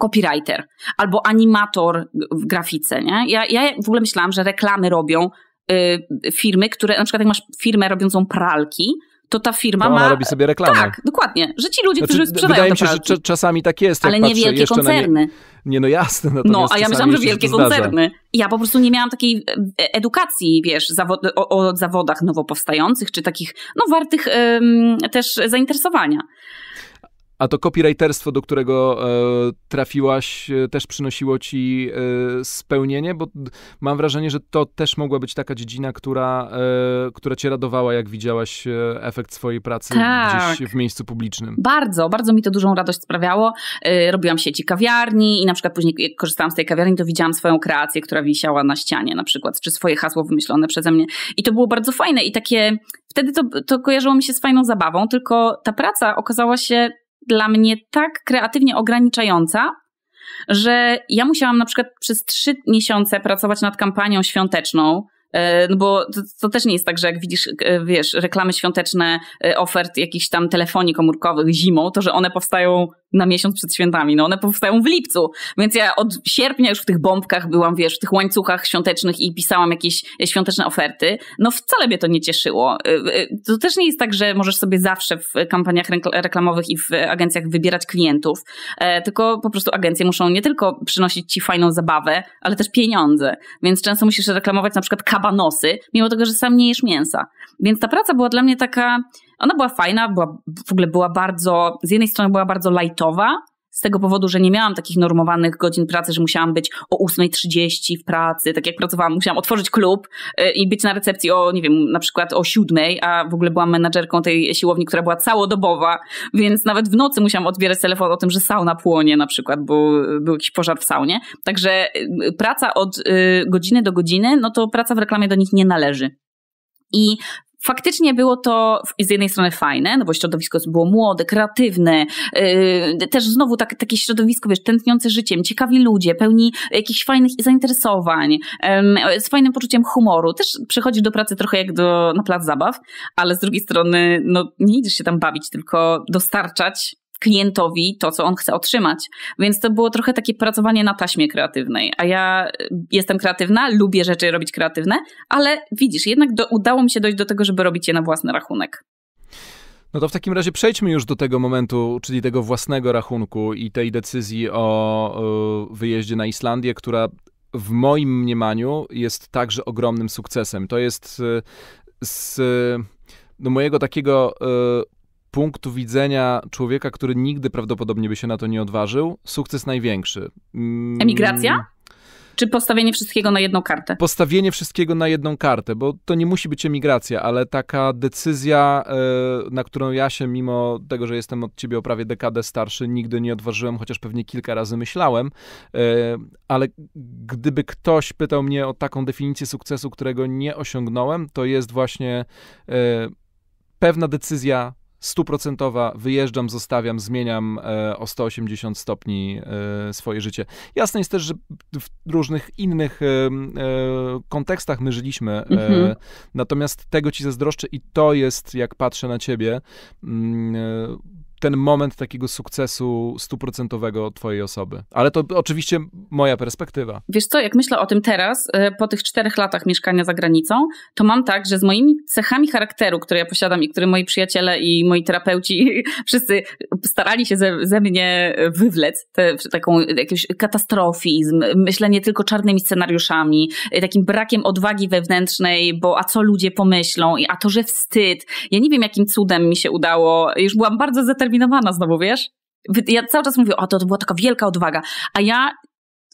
copywriter albo animator w grafice, nie? Ja, ja w ogóle myślałam, że reklamy robią y, firmy, które na przykład jak masz firmę robiącą pralki, to ta firma to ona ma... robi sobie reklamę. Tak, dokładnie. Że ci ludzie, znaczy, którzy sprzedają Wydaje mi się, że czasami tak jest. Ale nie wielkie koncerny. Nie... nie... no jasne. No, no a ja myślałam, że wielkie koncerny. Ja po prostu nie miałam takiej e, e, edukacji, wiesz, o, o, zawodach nowo powstających, czy takich, no wartych ym, też zainteresowania. A to copywriterstwo, do którego e, trafiłaś, e, też przynosiło ci e, spełnienie, bo mam wrażenie, że to też mogła być taka dziedzina, która, e, która cię radowała, jak widziałaś e, efekt swojej pracy tak. gdzieś w miejscu publicznym. Bardzo, bardzo mi to dużą radość sprawiało. robiłam sieci kawiarni i na przykład później, jak korzystałam z tej kawiarni, to widziałam swoją kreację, która wisiała na ścianie na przykład, czy swoje hasło wymyślone przeze mnie. I to było bardzo fajne i takie wtedy to, to kojarzyło mi się z fajną zabawą, tylko ta praca okazała się dla mnie tak kreatywnie ograniczająca, że ja musiałam na przykład przez trzy miesiące pracować nad kampanią świąteczną, e, no bo to, to, też nie jest tak, że jak widzisz, e, wiesz, reklamy świąteczne, e, ofert jakichś tam telefonii komórkowych zimą, to że one powstają na miesiąc przed świętami. No one powstają w lipcu, więc ja od sierpnia już w tych bombkach byłam, wiesz, w tych łańcuchach świątecznych i pisałam jakieś świąteczne oferty. No wcale mnie to nie cieszyło. Y, y, to też nie jest tak, że możesz sobie zawsze w kampaniach reklamowych i w agencjach wybierać klientów, e, tylko po prostu agencje muszą nie tylko przynosić ci fajną zabawę, ale też pieniądze. Więc często musisz reklamować na przykład kabanosy, mimo tego, że sam nie jesz mięsa. Więc ta praca była dla mnie taka ona była fajna, była, w ogóle była bardzo, z jednej strony była bardzo lightowa, z tego powodu, że nie miałam takich normowanych godzin pracy, że musiałam być o 8.30 w pracy, tak jak pracowałam, musiałam otworzyć klub y, i być na recepcji o, nie wiem, na przykład o 7.00, a w ogóle byłam menadżerką tej siłowni, która była całodobowa, więc nawet w nocy musiałam odbierać telefon o tym, że sauna płonie na przykład, bo był jakiś pożar w saunie. Także y, praca od y, godziny do godziny, no to praca w reklamie do nich nie należy. I Faktycznie było to z jednej strony fajne, no bo środowisko było młode, kreatywne, yy, też znowu tak, takie środowisko, wiesz, tętniące życiem, ciekawi ludzie, pełni jakichś fajnych zainteresowań, yy, z fajnym poczuciem humoru. Też przychodzisz do pracy trochę jak do, na plac zabaw, ale z drugiej strony, no nie idziesz się tam bawić, tylko dostarczać klientowi to, co on chce otrzymać. Więc to było trochę takie pracowanie na taśmie kreatywnej. A ja y, jestem kreatywna, lubię rzeczy robić kreatywne, ale widzisz, jednak do, udało mi się dojść do tego, żeby robić je na własny rachunek. No to w takim razie przejdźmy już do tego momentu, czyli tego własnego rachunku i tej decyzji o wyjeździe na Islandię, która w moim mniemaniu jest także ogromnym sukcesem. To jest y, z do y, no mojego takiego punktu widzenia człowieka, który nigdy prawdopodobnie by się na to nie odważył, sukces największy. Mm. Emigracja? Czy postawienie wszystkiego na jedną kartę? Postawienie wszystkiego na jedną kartę, bo to nie musi być emigracja, ale taka decyzja, e, na którą ja się, mimo tego, że jestem od ciebie o prawie dekadę starszy, nigdy nie odważyłem, chociaż pewnie kilka razy myślałem, e, ale gdyby ktoś pytał mnie o taką definicję sukcesu, którego nie osiągnąłem, to jest właśnie e, pewna decyzja stuprocentowa, wyjeżdżam, zostawiam, zmieniam e, o 180 stopni e, swoje życie. Jasne jest też, że w różnych innych e, e kontekstach my żyliśmy, e, mhm. natomiast tego ci zazdroszczę i to jest, jak patrzę na ciebie, mm, e, ten moment takiego sukcesu stuprocentowego twojej osoby. Ale to oczywiście moja perspektywa. Wiesz co, jak myślę o tym teraz, e, po tych czterech latach mieszkania za granicą, to mam tak, że z moimi cechami charakteru, które ja posiadam i które moi przyjaciele i moi terapeuci wszyscy starali się ze, ze mnie wywlec, te, taką jakiś katastrofizm, myślenie tylko czarnymi scenariuszami, e, takim brakiem odwagi wewnętrznej, bo a co ludzie pomyślą, a to, że wstyd. Ja nie wiem, jakim cudem mi się udało. Już byłam bardzo zaterminowana zdeterminowana znowu, wiesz? Ja cały czas mówię, o to, to była taka wielka odwaga, a ja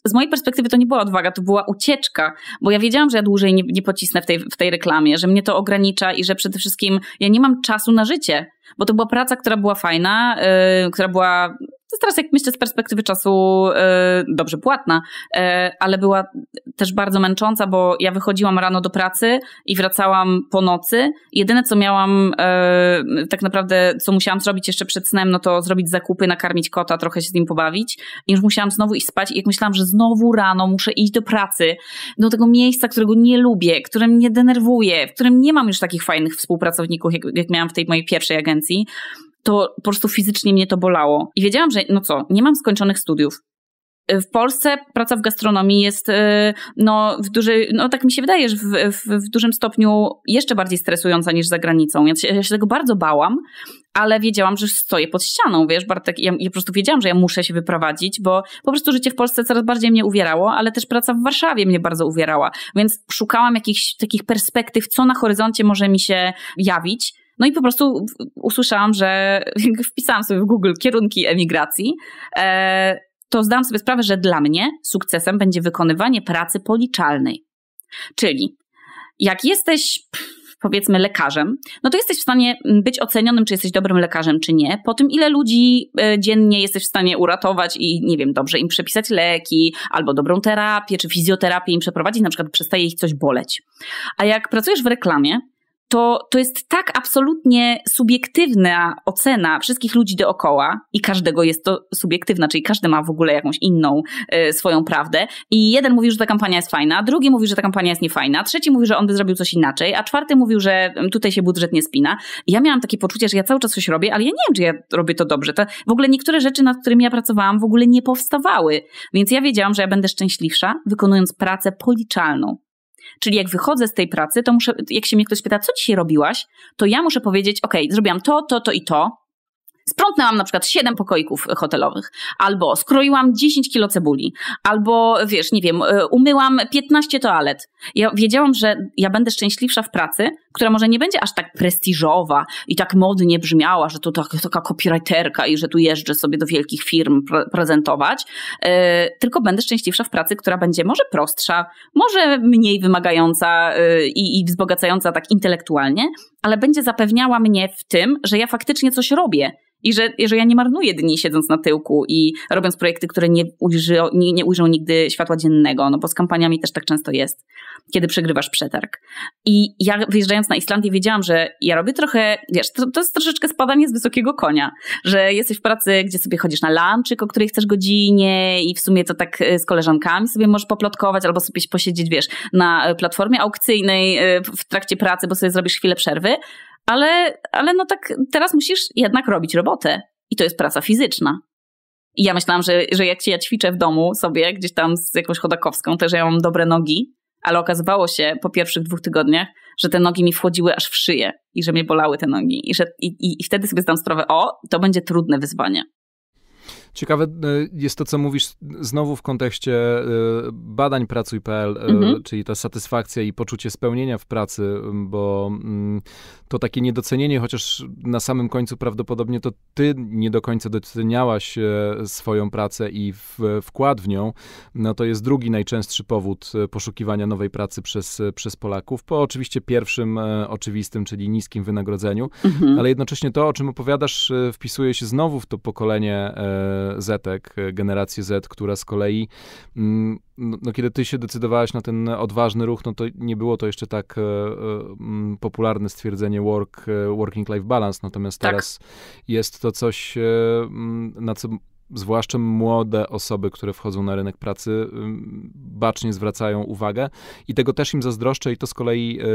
z mojej perspektywy to nie była odwaga, to była ucieczka, bo ja wiedziałam, że ja dłużej nie, nie, pocisnę w tej, w tej reklamie, że mnie to ogranicza i że przede wszystkim ja nie mam czasu na życie, bo to była praca, która była fajna, yy, która była to jest teraz, jak myślę, z perspektywy czasu e, dobrze płatna, e, ale była też bardzo męcząca, bo ja wychodziłam rano do pracy i wracałam po nocy. Jedyne, co miałam, e, tak naprawdę, co musiałam zrobić jeszcze przed snem, no to zrobić zakupy, nakarmić kota, trochę się z nim pobawić. I już musiałam znowu iść spać. I jak myślałam, że znowu rano muszę iść do pracy, do tego miejsca, którego nie lubię, które mnie denerwuje, w którym nie mam już takich fajnych współpracowników, jak, jak miałam w tej mojej pierwszej agencji, to po prostu fizycznie mnie to bolało. I wiedziałam, że no co, nie mam skończonych studiów. Y, w Polsce praca w gastronomii jest, y, no, w dużej, no tak mi się wydaje, że w, w, w dużym stopniu jeszcze bardziej stresująca niż za granicą. Ja się, ja się tego bardzo bałam, ale wiedziałam, że stoję pod ścianą, wiesz, Bartek, ja, ja, po prostu wiedziałam, że ja muszę się wyprowadzić, bo po prostu życie w Polsce coraz bardziej mnie uwierało, ale też praca w Warszawie mnie bardzo uwierała, więc szukałam jakichś takich perspektyw, co na horyzoncie może mi się jawić. No i po prostu usłyszałam, że wpisałam sobie w Google kierunki emigracji. E, to zdałam sobie sprawę, że dla mnie sukcesem będzie wykonywanie pracy policzalnej. Czyli jak jesteś powiedzmy lekarzem, no to jesteś w stanie być ocenionym, czy jesteś dobrym lekarzem, czy nie, po tym, ile ludzi e, dziennie jesteś w stanie uratować i, nie wiem, dobrze im przepisać leki, albo dobrą terapię, czy fizjoterapię im przeprowadzić, na przykład przestaje ich coś boleć. A jak pracujesz w reklamie, to, to jest tak absolutnie subiektywna ocena wszystkich ludzi dookoła i każdego jest to subiektywna, czyli każdy ma w ogóle jakąś inną e, swoją prawdę. I jeden mówił, że ta kampania jest fajna, drugi mówił, że ta kampania jest niefajna, trzeci mówił, że on by zrobił coś inaczej, a czwarty mówił, że tutaj się budżet nie spina. I ja miałam takie poczucie, że ja cały czas coś robię, ale ja nie wiem, czy ja robię to dobrze. To w ogóle niektóre rzeczy, nad którymi ja pracowałam, w ogóle nie powstawały. Więc ja wiedziałam, że ja będę szczęśliwsza, wykonując pracę policzalną Czyli jak wychodzę z tej pracy, to muszę, jak się mnie ktoś pyta, co dzisiaj robiłaś, to ja muszę powiedzieć, ok, zrobiłam to, to, to i to, Sprzątnęłam na przykład 7 pokoików e, hotelowych, albo skroiłam 10 kilo cebuli, albo wiesz, nie wiem, e, umyłam 15 toalet. Ja wiedziałam, że ja będę szczęśliwsza w pracy, która może nie będzie aż tak prestiżowa i tak modnie brzmiała, że to taka, taka copywriterka i że tu jeżdżę sobie do wielkich firm pre prezentować, yy, tylko będę szczęśliwsza w pracy, która będzie może prostsza, może mniej wymagająca yy, i wzbogacająca tak intelektualnie, ale będzie zapewniała mnie w tym, że ja faktycznie coś robię, i że, że ja nie marnuję dni siedząc na tyłku i robiąc projekty, które nie, ujrzy, nie, nie ujrzą nigdy światła dziennego, no bo z kampaniami też tak często jest kiedy przegrywasz przetarg. I ja wyjeżdżając na Islandię wiedziałam, że ja robię trochę, wiesz, to, to jest troszeczkę spadanie z wysokiego konia, że jesteś w pracy, gdzie sobie chodzisz na lunchik, o której chcesz godzinie i w sumie to tak e, z koleżankami sobie możesz poplotkować albo sobie posiedzieć, wiesz, na e, platformie aukcyjnej e, w trakcie pracy, bo sobie zrobisz chwilę przerwy, ale, ale no tak teraz musisz jednak robić robotę i to jest praca fizyczna. I ja myślałam, że, że jak się ja ćwiczę w domu sobie, gdzieś tam z jakąś chodakowską, też ja mam dobre nogi, ale okazywało się po pierwszych dwóch tygodniach, że te nogi mi wchodziły aż w szyję i że mnie bolały te nogi. I, że, i, i wtedy sobie zdam sprawę, o, to będzie trudne wyzwanie. Ciekawe e, jest to, co mówisz znowu w kontekście e, badań pracuj.pl, e, mhm. czyli ta satysfakcja i poczucie spełnienia w pracy, bo mm, to takie niedocenienie, chociaż na samym końcu prawdopodobnie to ty nie do końca doceniałaś swoją pracę i wkład w nią, no to jest drugi najczęstszy powód poszukiwania nowej pracy przez, przez Polaków, po oczywiście pierwszym oczywistym, czyli niskim wynagrodzeniu, mhm. ale jednocześnie to, o czym opowiadasz, wpisuje się znowu w to pokolenie Zetek, generację Z, która z kolei, mm, no, no, kiedy ty się decydowałeś na ten odważny ruch, no to nie było to jeszcze tak e, e, mm, popularne stwierdzenie work, e, working life balance, natomiast tak. teraz jest to coś, mm, na co zwłaszcza młode osoby, które wchodzą na rynek pracy, bacznie zwracają uwagę i tego też im zazdroszczę i to z kolei y,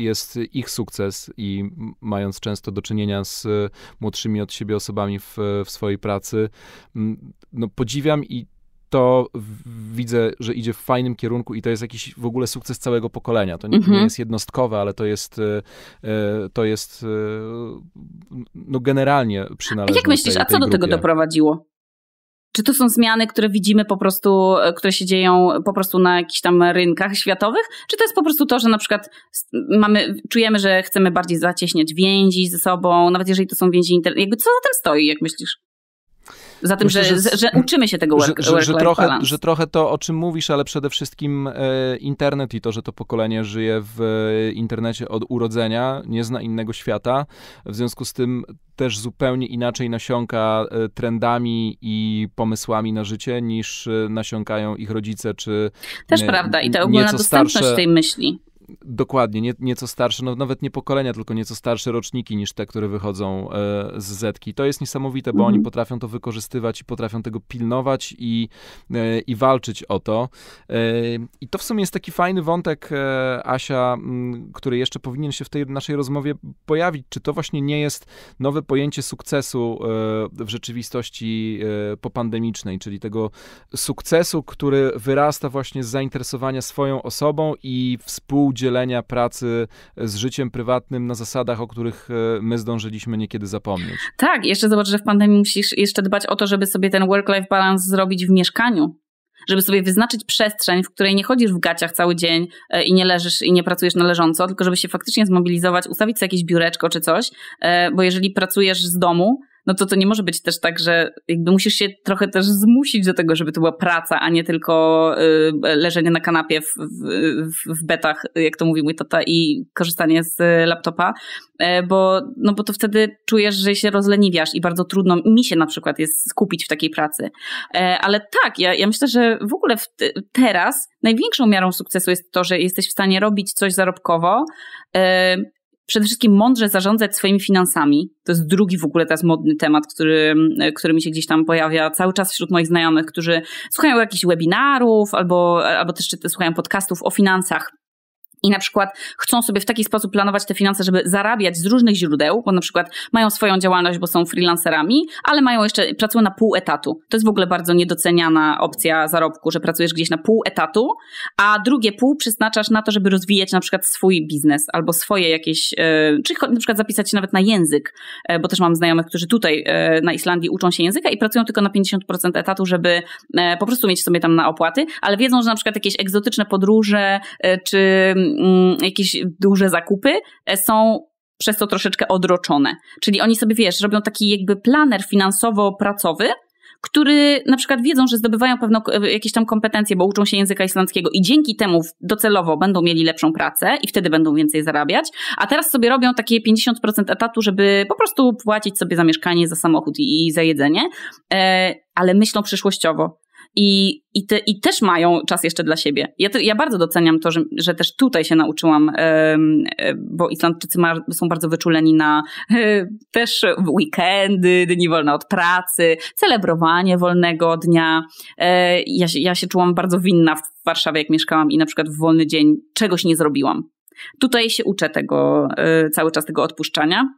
jest ich sukces i mając często do czynienia z młodszymi od siebie osobami w, w swojej pracy, no podziwiam i to widzę, że idzie w fajnym kierunku i to jest jakiś w ogóle sukces całego pokolenia. To nie, mhm. nie jest jednostkowe, ale to jest, e, e, to jest e, no generalnie przynależne. Jak myślisz, tej, a co do tego doprowadziło? Czy to są zmiany, które widzimy po prostu, które się dzieją po prostu na jakichś tam rynkach światowych? Czy to jest po prostu to, że na przykład mamy, czujemy, że chcemy bardziej zacieśniać więzi ze sobą, nawet jeżeli to są więzi internetowe? Jakby co za tym stoi, jak myślisz? Za tym, Myślę, że, że, że, uczymy się tego work, że, work że, trochę, że trochę to, o czym mówisz, ale przede wszystkim e, internet i to, że to pokolenie żyje w e, internecie od urodzenia, nie zna innego świata. W związku z tym też zupełnie inaczej nasiąka e, trendami i pomysłami na życie niż e, nasiąkają ich rodzice czy. Też prawda, i ta ogólna dostępność starsze... tej myśli. Dokładnie, nie, nieco starsze, no nawet nie pokolenia, tylko nieco starsze roczniki niż te, które wychodzą e, z Zetki. To jest niesamowite, bo oni mhm. potrafią to wykorzystywać i potrafią tego pilnować i, e, i walczyć o to. E, I to w sumie jest taki fajny wątek, e, Asia, m, który jeszcze powinien się w tej naszej rozmowie pojawić. Czy to właśnie nie jest nowe pojęcie sukcesu e, w rzeczywistości e, popandemicznej, czyli tego sukcesu, który wyrasta właśnie z zainteresowania swoją osobą i współdziałania dzielenia pracy z życiem prywatnym na zasadach, o których e, my zdążyliśmy niekiedy zapomnieć. Tak, jeszcze zobacz, że w pandemii musisz jeszcze dbać o to, żeby sobie ten work-life balance zrobić w mieszkaniu żeby sobie wyznaczyć przestrzeń, w której nie chodzisz w gaciach cały dzień e, i nie leżysz i nie pracujesz na leżąco, tylko żeby się faktycznie zmobilizować, ustawić sobie jakieś biureczko czy coś, e, bo jeżeli pracujesz z domu, no to to nie może być też tak, że jakby musisz się trochę też zmusić do tego, żeby to była praca, a nie tylko y, leżenie na kanapie w, w, w, betach, jak to mówi mój tata, i korzystanie z laptopa, e, bo, no bo to wtedy czujesz, że się rozleniwiasz i bardzo trudno mi się na przykład jest skupić w takiej pracy. E, ale tak, ja, ja myślę, że w ogóle w teraz największą miarą sukcesu jest to, że jesteś w stanie robić coś zarobkowo, e, przede wszystkim mądrze zarządzać swoimi finansami. To jest drugi w ogóle teraz modny temat, który, e, który mi się gdzieś tam pojawia cały czas wśród moich znajomych, którzy słuchają jakichś webinarów albo, albo też czy, słuchają podcastów o finansach i na przykład chcą sobie w taki sposób planować te finanse, żeby zarabiać z różnych źródeł, bo na przykład mają swoją działalność, bo są freelancerami, ale mają jeszcze, pracują na pół etatu. To jest w ogóle bardzo niedoceniana opcja zarobku, że pracujesz gdzieś na pół etatu, a drugie pół przeznaczasz na to, żeby rozwijać na przykład swój biznes albo swoje jakieś, e, czy na przykład zapisać się nawet na język, e, bo też mam znajomych, którzy tutaj e, na Islandii uczą się języka i pracują tylko na 50% etatu, żeby po prostu mieć sobie tam na opłaty, ale wiedzą, że na przykład jakieś egzotyczne podróże, czy Mm, jakieś duże zakupy e, są przez to troszeczkę odroczone. Czyli oni sobie, wiesz, robią taki jakby planer finansowo-pracowy, który na przykład wiedzą, że zdobywają pewno e, jakieś tam kompetencje, bo uczą się języka islandzkiego i dzięki temu docelowo będą mieli lepszą pracę i wtedy będą więcej zarabiać, a teraz sobie robią takie 50% etatu, żeby po prostu płacić sobie za mieszkanie, za samochód i, za jedzenie, e, ale myślą przyszłościowo i, i, te, i też mają czas jeszcze dla siebie. Ja, te, ja bardzo doceniam to, że, że też tutaj się nauczyłam, e, bo Islandczycy ma, są bardzo wyczuleni na e, też weekendy, dni wolne od pracy, celebrowanie wolnego dnia. E, ja, ja się czułam bardzo winna w Warszawie, jak mieszkałam i na przykład w wolny dzień czegoś nie zrobiłam. Tutaj się uczę tego, cały czas tego odpuszczania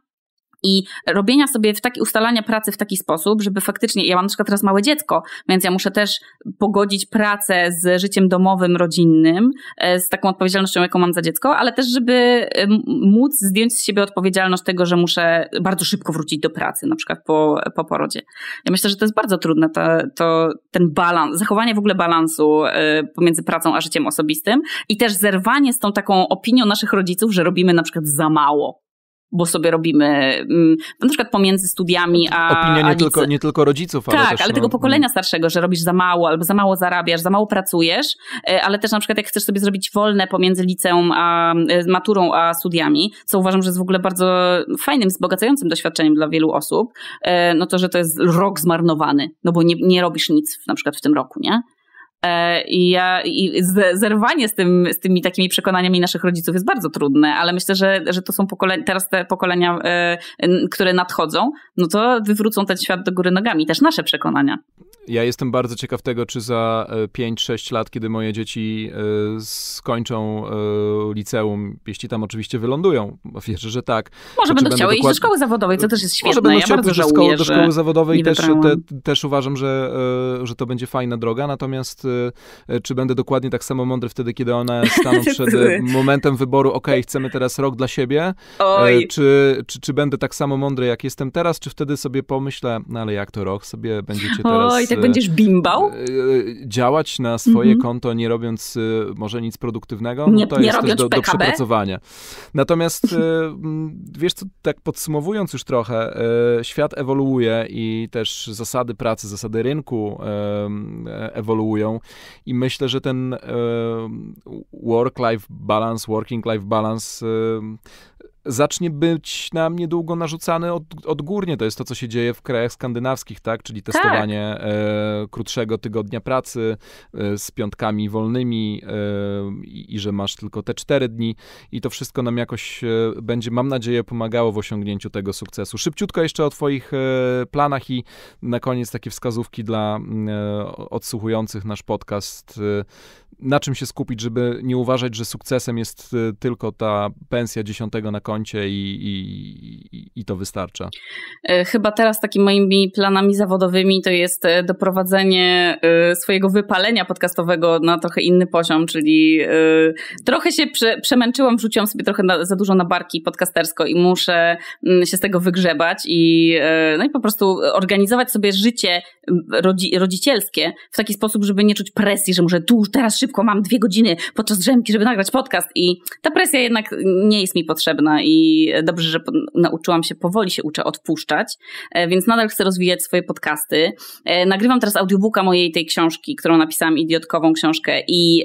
i robienia sobie w taki, ustalania pracy w taki sposób, żeby faktycznie, ja mam na przykład teraz małe dziecko, więc ja muszę też pogodzić pracę z życiem domowym, rodzinnym, e, z taką odpowiedzialnością, jaką mam za dziecko, ale też, żeby móc zdjąć z siebie odpowiedzialność tego, że muszę bardzo szybko wrócić do pracy, na przykład po, po porodzie. Ja myślę, że to jest bardzo trudne, to, to ten balans, zachowanie w ogóle balansu e, pomiędzy pracą a życiem osobistym i też zerwanie z tą taką opinią naszych rodziców, że robimy na przykład za mało bo sobie robimy, mm, na przykład pomiędzy studiami a. Opinia nie, a tylko, nie tylko rodziców, ale. Tak, też, ale no, tego mm. pokolenia starszego, że robisz za mało, albo za mało zarabiasz, za mało pracujesz, e, ale też na przykład jak chcesz sobie zrobić wolne pomiędzy liceum a e, maturą a studiami, co uważam, że jest w ogóle bardzo fajnym, wzbogacającym doświadczeniem dla wielu osób, e, no to, że to jest rok zmarnowany, no bo nie, nie robisz nic na przykład w tym roku, nie? E, I, ja, i zerwanie z, tym, z tymi takimi przekonaniami naszych rodziców jest bardzo trudne, ale myślę, że, że to są pokolenia, teraz te pokolenia, e, które nadchodzą, no to wywrócą ten świat do góry nogami, też nasze przekonania. Ja jestem bardzo ciekaw tego, czy za 5-6 e, lat, kiedy moje dzieci skończą liceum, jeśli tam oczywiście wylądują, wierzę, że tak. Może będą chciały dokład... iść do szkoły zawodowej, co też jest świetne. Może będą ja chciały pójść do szkoły, do szkoły zawodowej, też, te, też uważam, że, że to będzie fajna droga, natomiast Y, e, czy będę dokładnie tak samo mądry wtedy, kiedy one staną przed y, momentem wyboru, ok, chcemy teraz rok dla siebie, e, czy, czy, czy będę tak samo mądry, jak jestem teraz, czy wtedy sobie pomyślę, no ale jak to rok, sobie będziecie teraz... Oj, tak e, będziesz bimbał? Działać na swoje mhm. konto, nie robiąc y, może nic produktywnego, nie, no to nie jest też do, do przepracowania. Natomiast wiesz co, tak podsumowując już trochę, świat ewoluuje i też zasady pracy, zasady rynku ewoluują i myślę, że ten e, work-life balance, working-life balance e, zacznie być nam niedługo narzucany od, odgórnie. To jest to, co się dzieje w krajach skandynawskich, tak? Czyli tak. testowanie tak. E, krótszego tygodnia pracy e, z piątkami wolnymi e, i, że masz tylko te cztery dni i to wszystko nam jakoś e, będzie, mam nadzieję, pomagało w osiągnięciu tego sukcesu. Szybciutko jeszcze o twoich e, planach i na koniec takie wskazówki dla mm, e, odsłuchujących nasz podcast na czym się skupić, żeby nie uważać, że sukcesem jest tylko ta pensja dziesiątego na koniec koncie i, i, i to wystarcza. E, chyba teraz takimi moimi planami zawodowymi to jest e, doprowadzenie e, swojego wypalenia podcastowego na trochę inny poziom, czyli trochę się prze, przemęczyłam, rzuciłam sobie trochę na, za dużo na barki podcastersko i muszę mm, się z tego wygrzebać i, no i po prostu organizować sobie życie rodzi, rodzicielskie w taki sposób, żeby nie czuć presji, że muszę tu, teraz szybko mam dwie godziny podczas drzemki, żeby nagrać podcast i ta presja jednak nie jest mi potrzebna i dobrze, że nauczyłam się, powoli się uczę odpuszczać, e, więc nadal chcę rozwijać swoje podcasty. E, nagrywam teraz audiobooka mojej tej książki, którą napisałam, idiotkową książkę i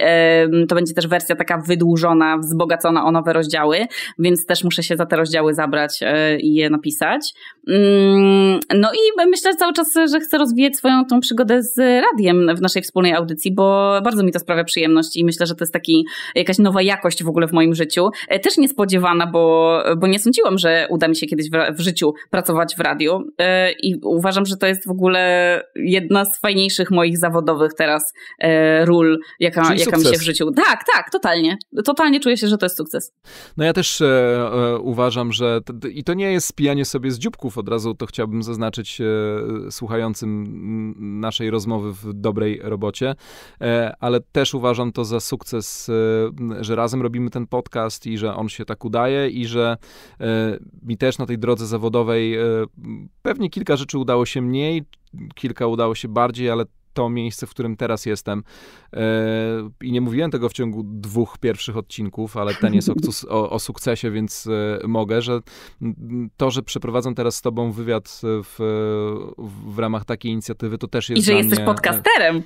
to będzie też wersja taka wydłużona, wzbogacona o nowe rozdziały, więc też muszę się za te rozdziały zabrać e, i je napisać. Mm, no i myślę cały czas, że chcę rozwijać swoją tą przygodę z radiem w naszej wspólnej audycji, bo bardzo mi to sprawia przyjemność i myślę, że to jest taki jakaś nowa jakość w ogóle w moim życiu. Też niespodziewana, bo bo, nie sądziłam, że uda mi się kiedyś w, w życiu pracować w radiu e, i uważam, że to jest w ogóle jedna z fajniejszych moich zawodowych teraz e, ról, jaka, jaka mi się w życiu. Tak, tak, totalnie. Totalnie czuję się, że to jest sukces. No ja też e, e uważam, że t, i to nie jest spijanie sobie z dzióbków, od razu to chciałbym zaznaczyć słuchającym naszej rozmowy w dobrej robocie, ale też uważam to za sukces, że razem robimy ten podcast i że on się tak udaje i że że e, mi też na tej drodze zawodowej e, pewnie kilka rzeczy udało się mniej, kilka udało się bardziej, ale to miejsce, w którym teraz jestem. E, I nie mówiłem tego w ciągu dwóch pierwszych odcinków, ale ten jest o, o, sukcesie, więc mogę, że to, że przeprowadzam teraz z tobą wywiad w, w ramach takiej inicjatywy, to też jest. I że jesteś mnie... podcasterem.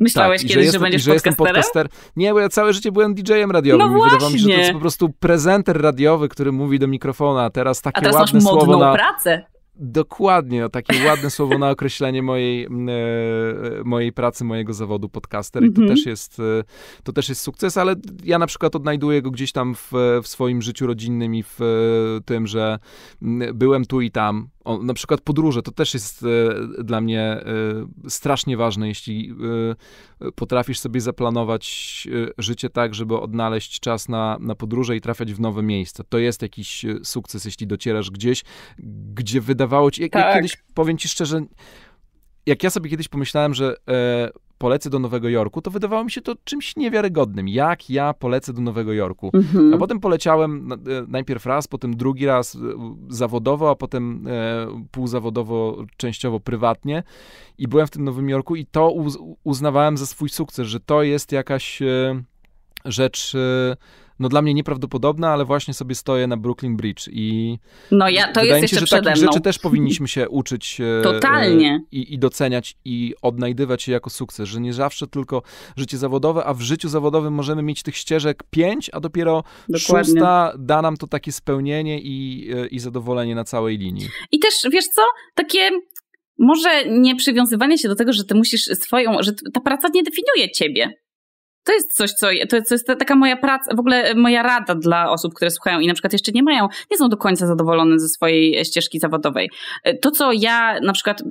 Myślałeś tak, kiedyś, że, jestem, że będziesz podcasterem? podcaster. Nie, bo ja całe życie byłem DJ-em radiowym no i wydawało mi się, że to jest po prostu prezenter radiowy, który mówi do mikrofona, a teraz takie a teraz ładne masz słowo na... pracę. Dokładnie, no, takie ładne słowo na określenie mojej, e, e, mojej pracy, mojego zawodu podcaster i to, mm -hmm. też jest, e, to też jest sukces, ale ja na przykład odnajduję go gdzieś tam w, w swoim życiu rodzinnym i w e, tym, że byłem tu i tam, on, na przykład podróże to też jest e, dla mnie e, strasznie ważne, jeśli e, potrafisz sobie zaplanować e, życie tak, żeby odnaleźć czas na, na podróże i trafiać w nowe miejsca. To jest jakiś e, sukces, jeśli docierasz gdzieś, gdzie wydawało ci. Jak, tak. jak kiedyś powiem ci szczerze, jak ja sobie kiedyś pomyślałem, że e, polecę do Nowego Jorku, to wydawało mi się to czymś niewiarygodnym. Jak ja polecę do Nowego Jorku? Mhm. A potem poleciałem e, najpierw raz, potem drugi raz e, zawodowo, a potem e, półzawodowo, częściowo prywatnie. I byłem w tym Nowym Jorku i to uznawałem za swój sukces, że to jest jakaś rzecz no dla mnie nieprawdopodobna, ale właśnie sobie stoję na Brooklyn Bridge i No ja, to jest mi się, jeszcze że takich mną. rzeczy też powinniśmy się uczyć e, Totalnie. E, I, i doceniać i odnajdywać je jako sukces, że nie zawsze tylko życie zawodowe, a w życiu zawodowym możemy mieć tych ścieżek pięć, a dopiero Dokładnie. szósta da nam to takie spełnienie i, e, i zadowolenie na całej linii. I też, wiesz co, takie może nie przywiązywanie się do tego, że ty musisz swoją, że ta praca nie definiuje ciebie to jest coś, co, to jest, to jest taka moja praca, w ogóle e, moja rada dla osób, które słuchają i na przykład jeszcze nie mają, nie są do końca zadowolone ze swojej e, ścieżki zawodowej. E, to, co ja na przykład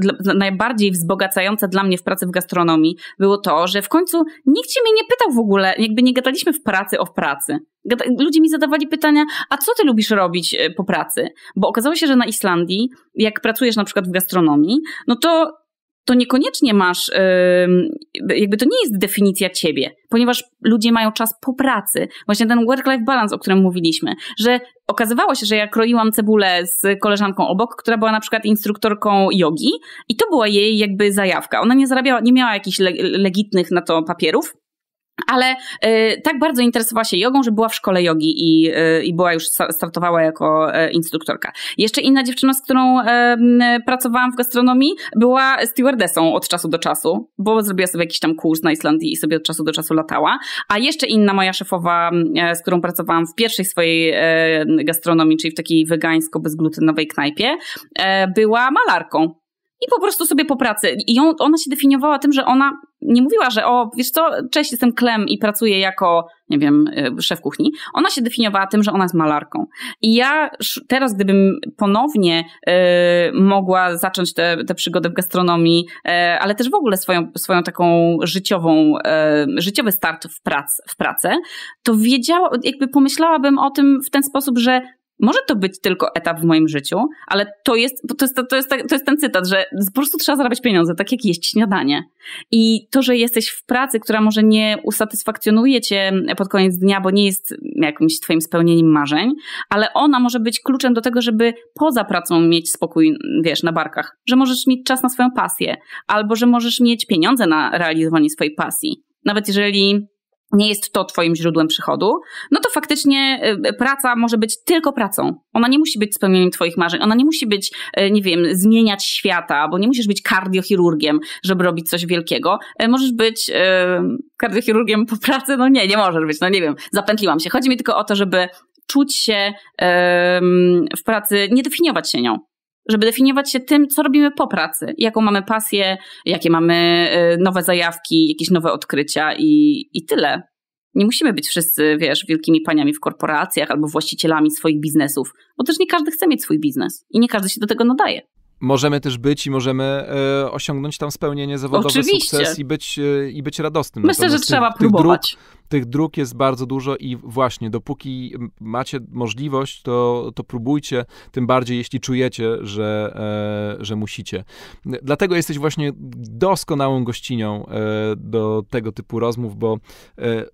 dla, najbardziej wzbogacające dla mnie w pracy w gastronomii było to, że w końcu nikt się mnie nie pytał w ogóle, jakby nie gadaliśmy w pracy o pracy. Ludzie mi zadawali pytania, a co ty lubisz robić po pracy? Bo okazało się, że na Islandii, jak pracujesz na przykład w gastronomii, no to to niekoniecznie masz, jakby to nie jest definicja ciebie, ponieważ ludzie mają czas po pracy. Właśnie ten work-life balance, o którym mówiliśmy, że okazywało się, że ja kroiłam cebulę z koleżanką obok, która była na przykład instruktorką jogi i to była jej jakby zajawka. Ona nie zarabiała, nie miała jakichś legitnych na to papierów, ale y, tak bardzo interesowała się jogą, że była w szkole jogi i, y, i była już startowała jako y, instruktorka. Jeszcze inna dziewczyna, z którą e, pracowałam w gastronomii, była stewardesą od czasu do czasu, bo zrobiła sobie jakiś tam kurs na Islandii i sobie od czasu do czasu latała. A jeszcze inna moja szefowa, e, z którą pracowałam w pierwszej swojej gastronomii, czyli w takiej wegańsko-bezglutenowej knajpie, była malarką i po prostu sobie po pracy. I ją, ona się definiowała tym, że ona nie mówiła, że o, wiesz co, cześć, jestem Klem i pracuję jako, nie wiem, e, szef kuchni. Ona się definiowała tym, że ona jest malarką. I ja teraz, gdybym ponownie y, mogła zacząć tę przygodę w gastronomii, y, ale też w ogóle swoją, swoją taką życiową, y, życiowy start w, prac, w pracę, to wiedziała, jakby pomyślałabym o tym w ten sposób, że może to być tylko etap w moim życiu, ale to jest, to jest, to jest, to jest ten cytat, że po prostu trzeba zarabiać pieniądze, tak jak jeść śniadanie. I to, że jesteś w pracy, która może nie usatysfakcjonuje cię pod koniec dnia, bo nie jest jakimś twoim spełnieniem marzeń, ale ona może być kluczem do tego, żeby poza pracą mieć spokój, wiesz, na barkach, że możesz mieć czas na swoją pasję, albo że możesz mieć pieniądze na realizowanie swojej pasji. Nawet jeżeli nie jest to Twoim źródłem przychodu, no to faktycznie y, praca może być tylko pracą. Ona nie musi być spełnieniem Twoich marzeń, ona nie musi być, y, nie wiem, zmieniać świata, bo nie musisz być kardiochirurgiem, żeby robić coś wielkiego. Y, możesz być kardiochirurgiem po pracy? No nie, nie możesz być, no nie wiem, zapętliłam się. Chodzi mi tylko o to, żeby czuć się w pracy, nie definiować się nią żeby definiować się tym, co robimy po pracy, jaką mamy pasję, jakie mamy y, nowe zajawki, jakieś nowe odkrycia i, i tyle. Nie musimy być wszyscy, wiesz, wielkimi paniami w korporacjach albo właścicielami swoich biznesów, bo też nie każdy chce mieć swój biznes i nie każdy się do tego nadaje możemy też być i możemy e, osiągnąć tam spełnienie zawodowe, Oczywiście. sukces i być, e, i być radosnym. Myślę, Natomiast że trzeba tych, próbować. Tych dróg, tych dróg, jest bardzo dużo i właśnie, dopóki macie możliwość, to, to próbujcie, tym bardziej jeśli czujecie, że, e, że musicie. Dlatego jesteś właśnie doskonałą gościnią e, do tego typu rozmów, bo e,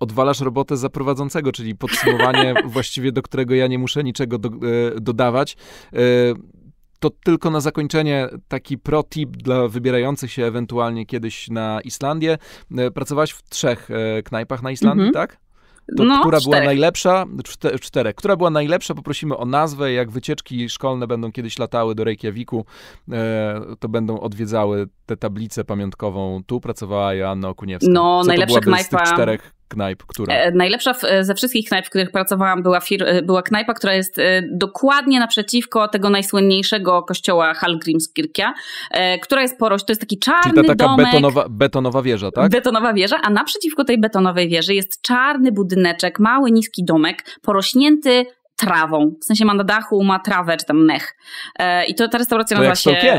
odwalasz robotę za prowadzącego, czyli podsumowanie właściwie, do którego ja nie muszę niczego do, e, dodawać to tylko na zakończenie taki pro tip dla wybierających się ewentualnie kiedyś na Islandię. E, pracowałaś w trzech e, knajpach na Islandii, mhm. tak? To, no, która czterech. była najlepsza? Czter, czterech. Która była najlepsza? Poprosimy o nazwę. Jak wycieczki szkolne będą kiedyś latały do Reykjaviku, e, to będą odwiedzały tę tablicę pamiątkową. Tu pracowała Joanna Okuniewska. No, Co najlepsza to knajpa. Z tych czterech knajp, która? E, najlepsza e, ze wszystkich knajp, w których pracowałam, była, fir- e, była knajpa, która jest dokładnie naprzeciwko tego najsłynniejszego kościoła Hallgrimskirkia, która jest poroś, to jest taki czarny Czyli ta taka domek, betonowa, betonowa wieża, tak? Betonowa wieża, a naprzeciwko tej betonowej wieży jest czarny budyneczek, mały, niski domek, porośnięty trawą. W sensie ma na dachu, ma trawę, czy tam mech. I to ta restauracja to nazywa jak się...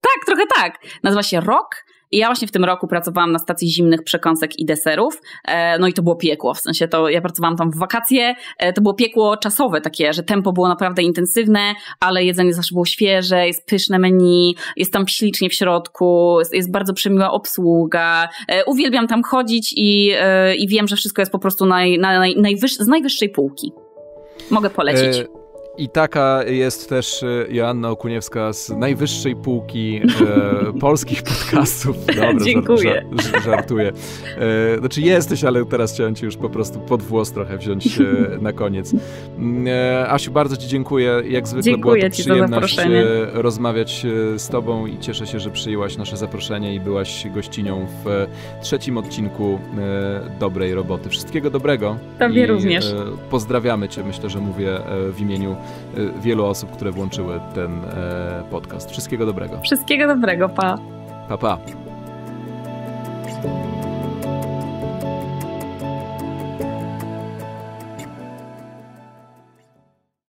Tak, trochę tak. Nazywa się Rock i ja właśnie w tym roku pracowałam na stacji zimnych przekąsek i deserów, e, no i to było piekło, w sensie to ja pracowałam tam w wakacje, e, to było piekło czasowe takie, że tempo było naprawdę intensywne, ale jedzenie zawsze było świeże, jest pyszne menu, jest tam ślicznie w środku, jest, bardzo przemiła obsługa, e, uwielbiam tam chodzić i, i wiem, że wszystko jest po prostu naj, naj, najwyż, z najwyższej półki. Mogę polecić. I taka jest też e, Joanna Okuniewska z najwyższej półki e, polskich podcastów. Dobra, Dziękuję. Żart, żartuję. E, znaczy jesteś, ale teraz chciałem ci już po prostu pod włos trochę wziąć e, na koniec. Mm, e, Asiu, bardzo ci dziękuję. Jak zwykle dziękuję była to przyjemność e, rozmawiać e, z tobą i cieszę się, że przyjęłaś nasze zaproszenie i byłaś gościnią w trzecim odcinku Dobrej Roboty. Wszystkiego dobrego. Tobie I, również. pozdrawiamy cię. Myślę, że mówię w imieniu Y, wielu osób, które włączyły ten e, podcast. Wszystkiego dobrego. Wszystkiego dobrego, pa. Pa, pa.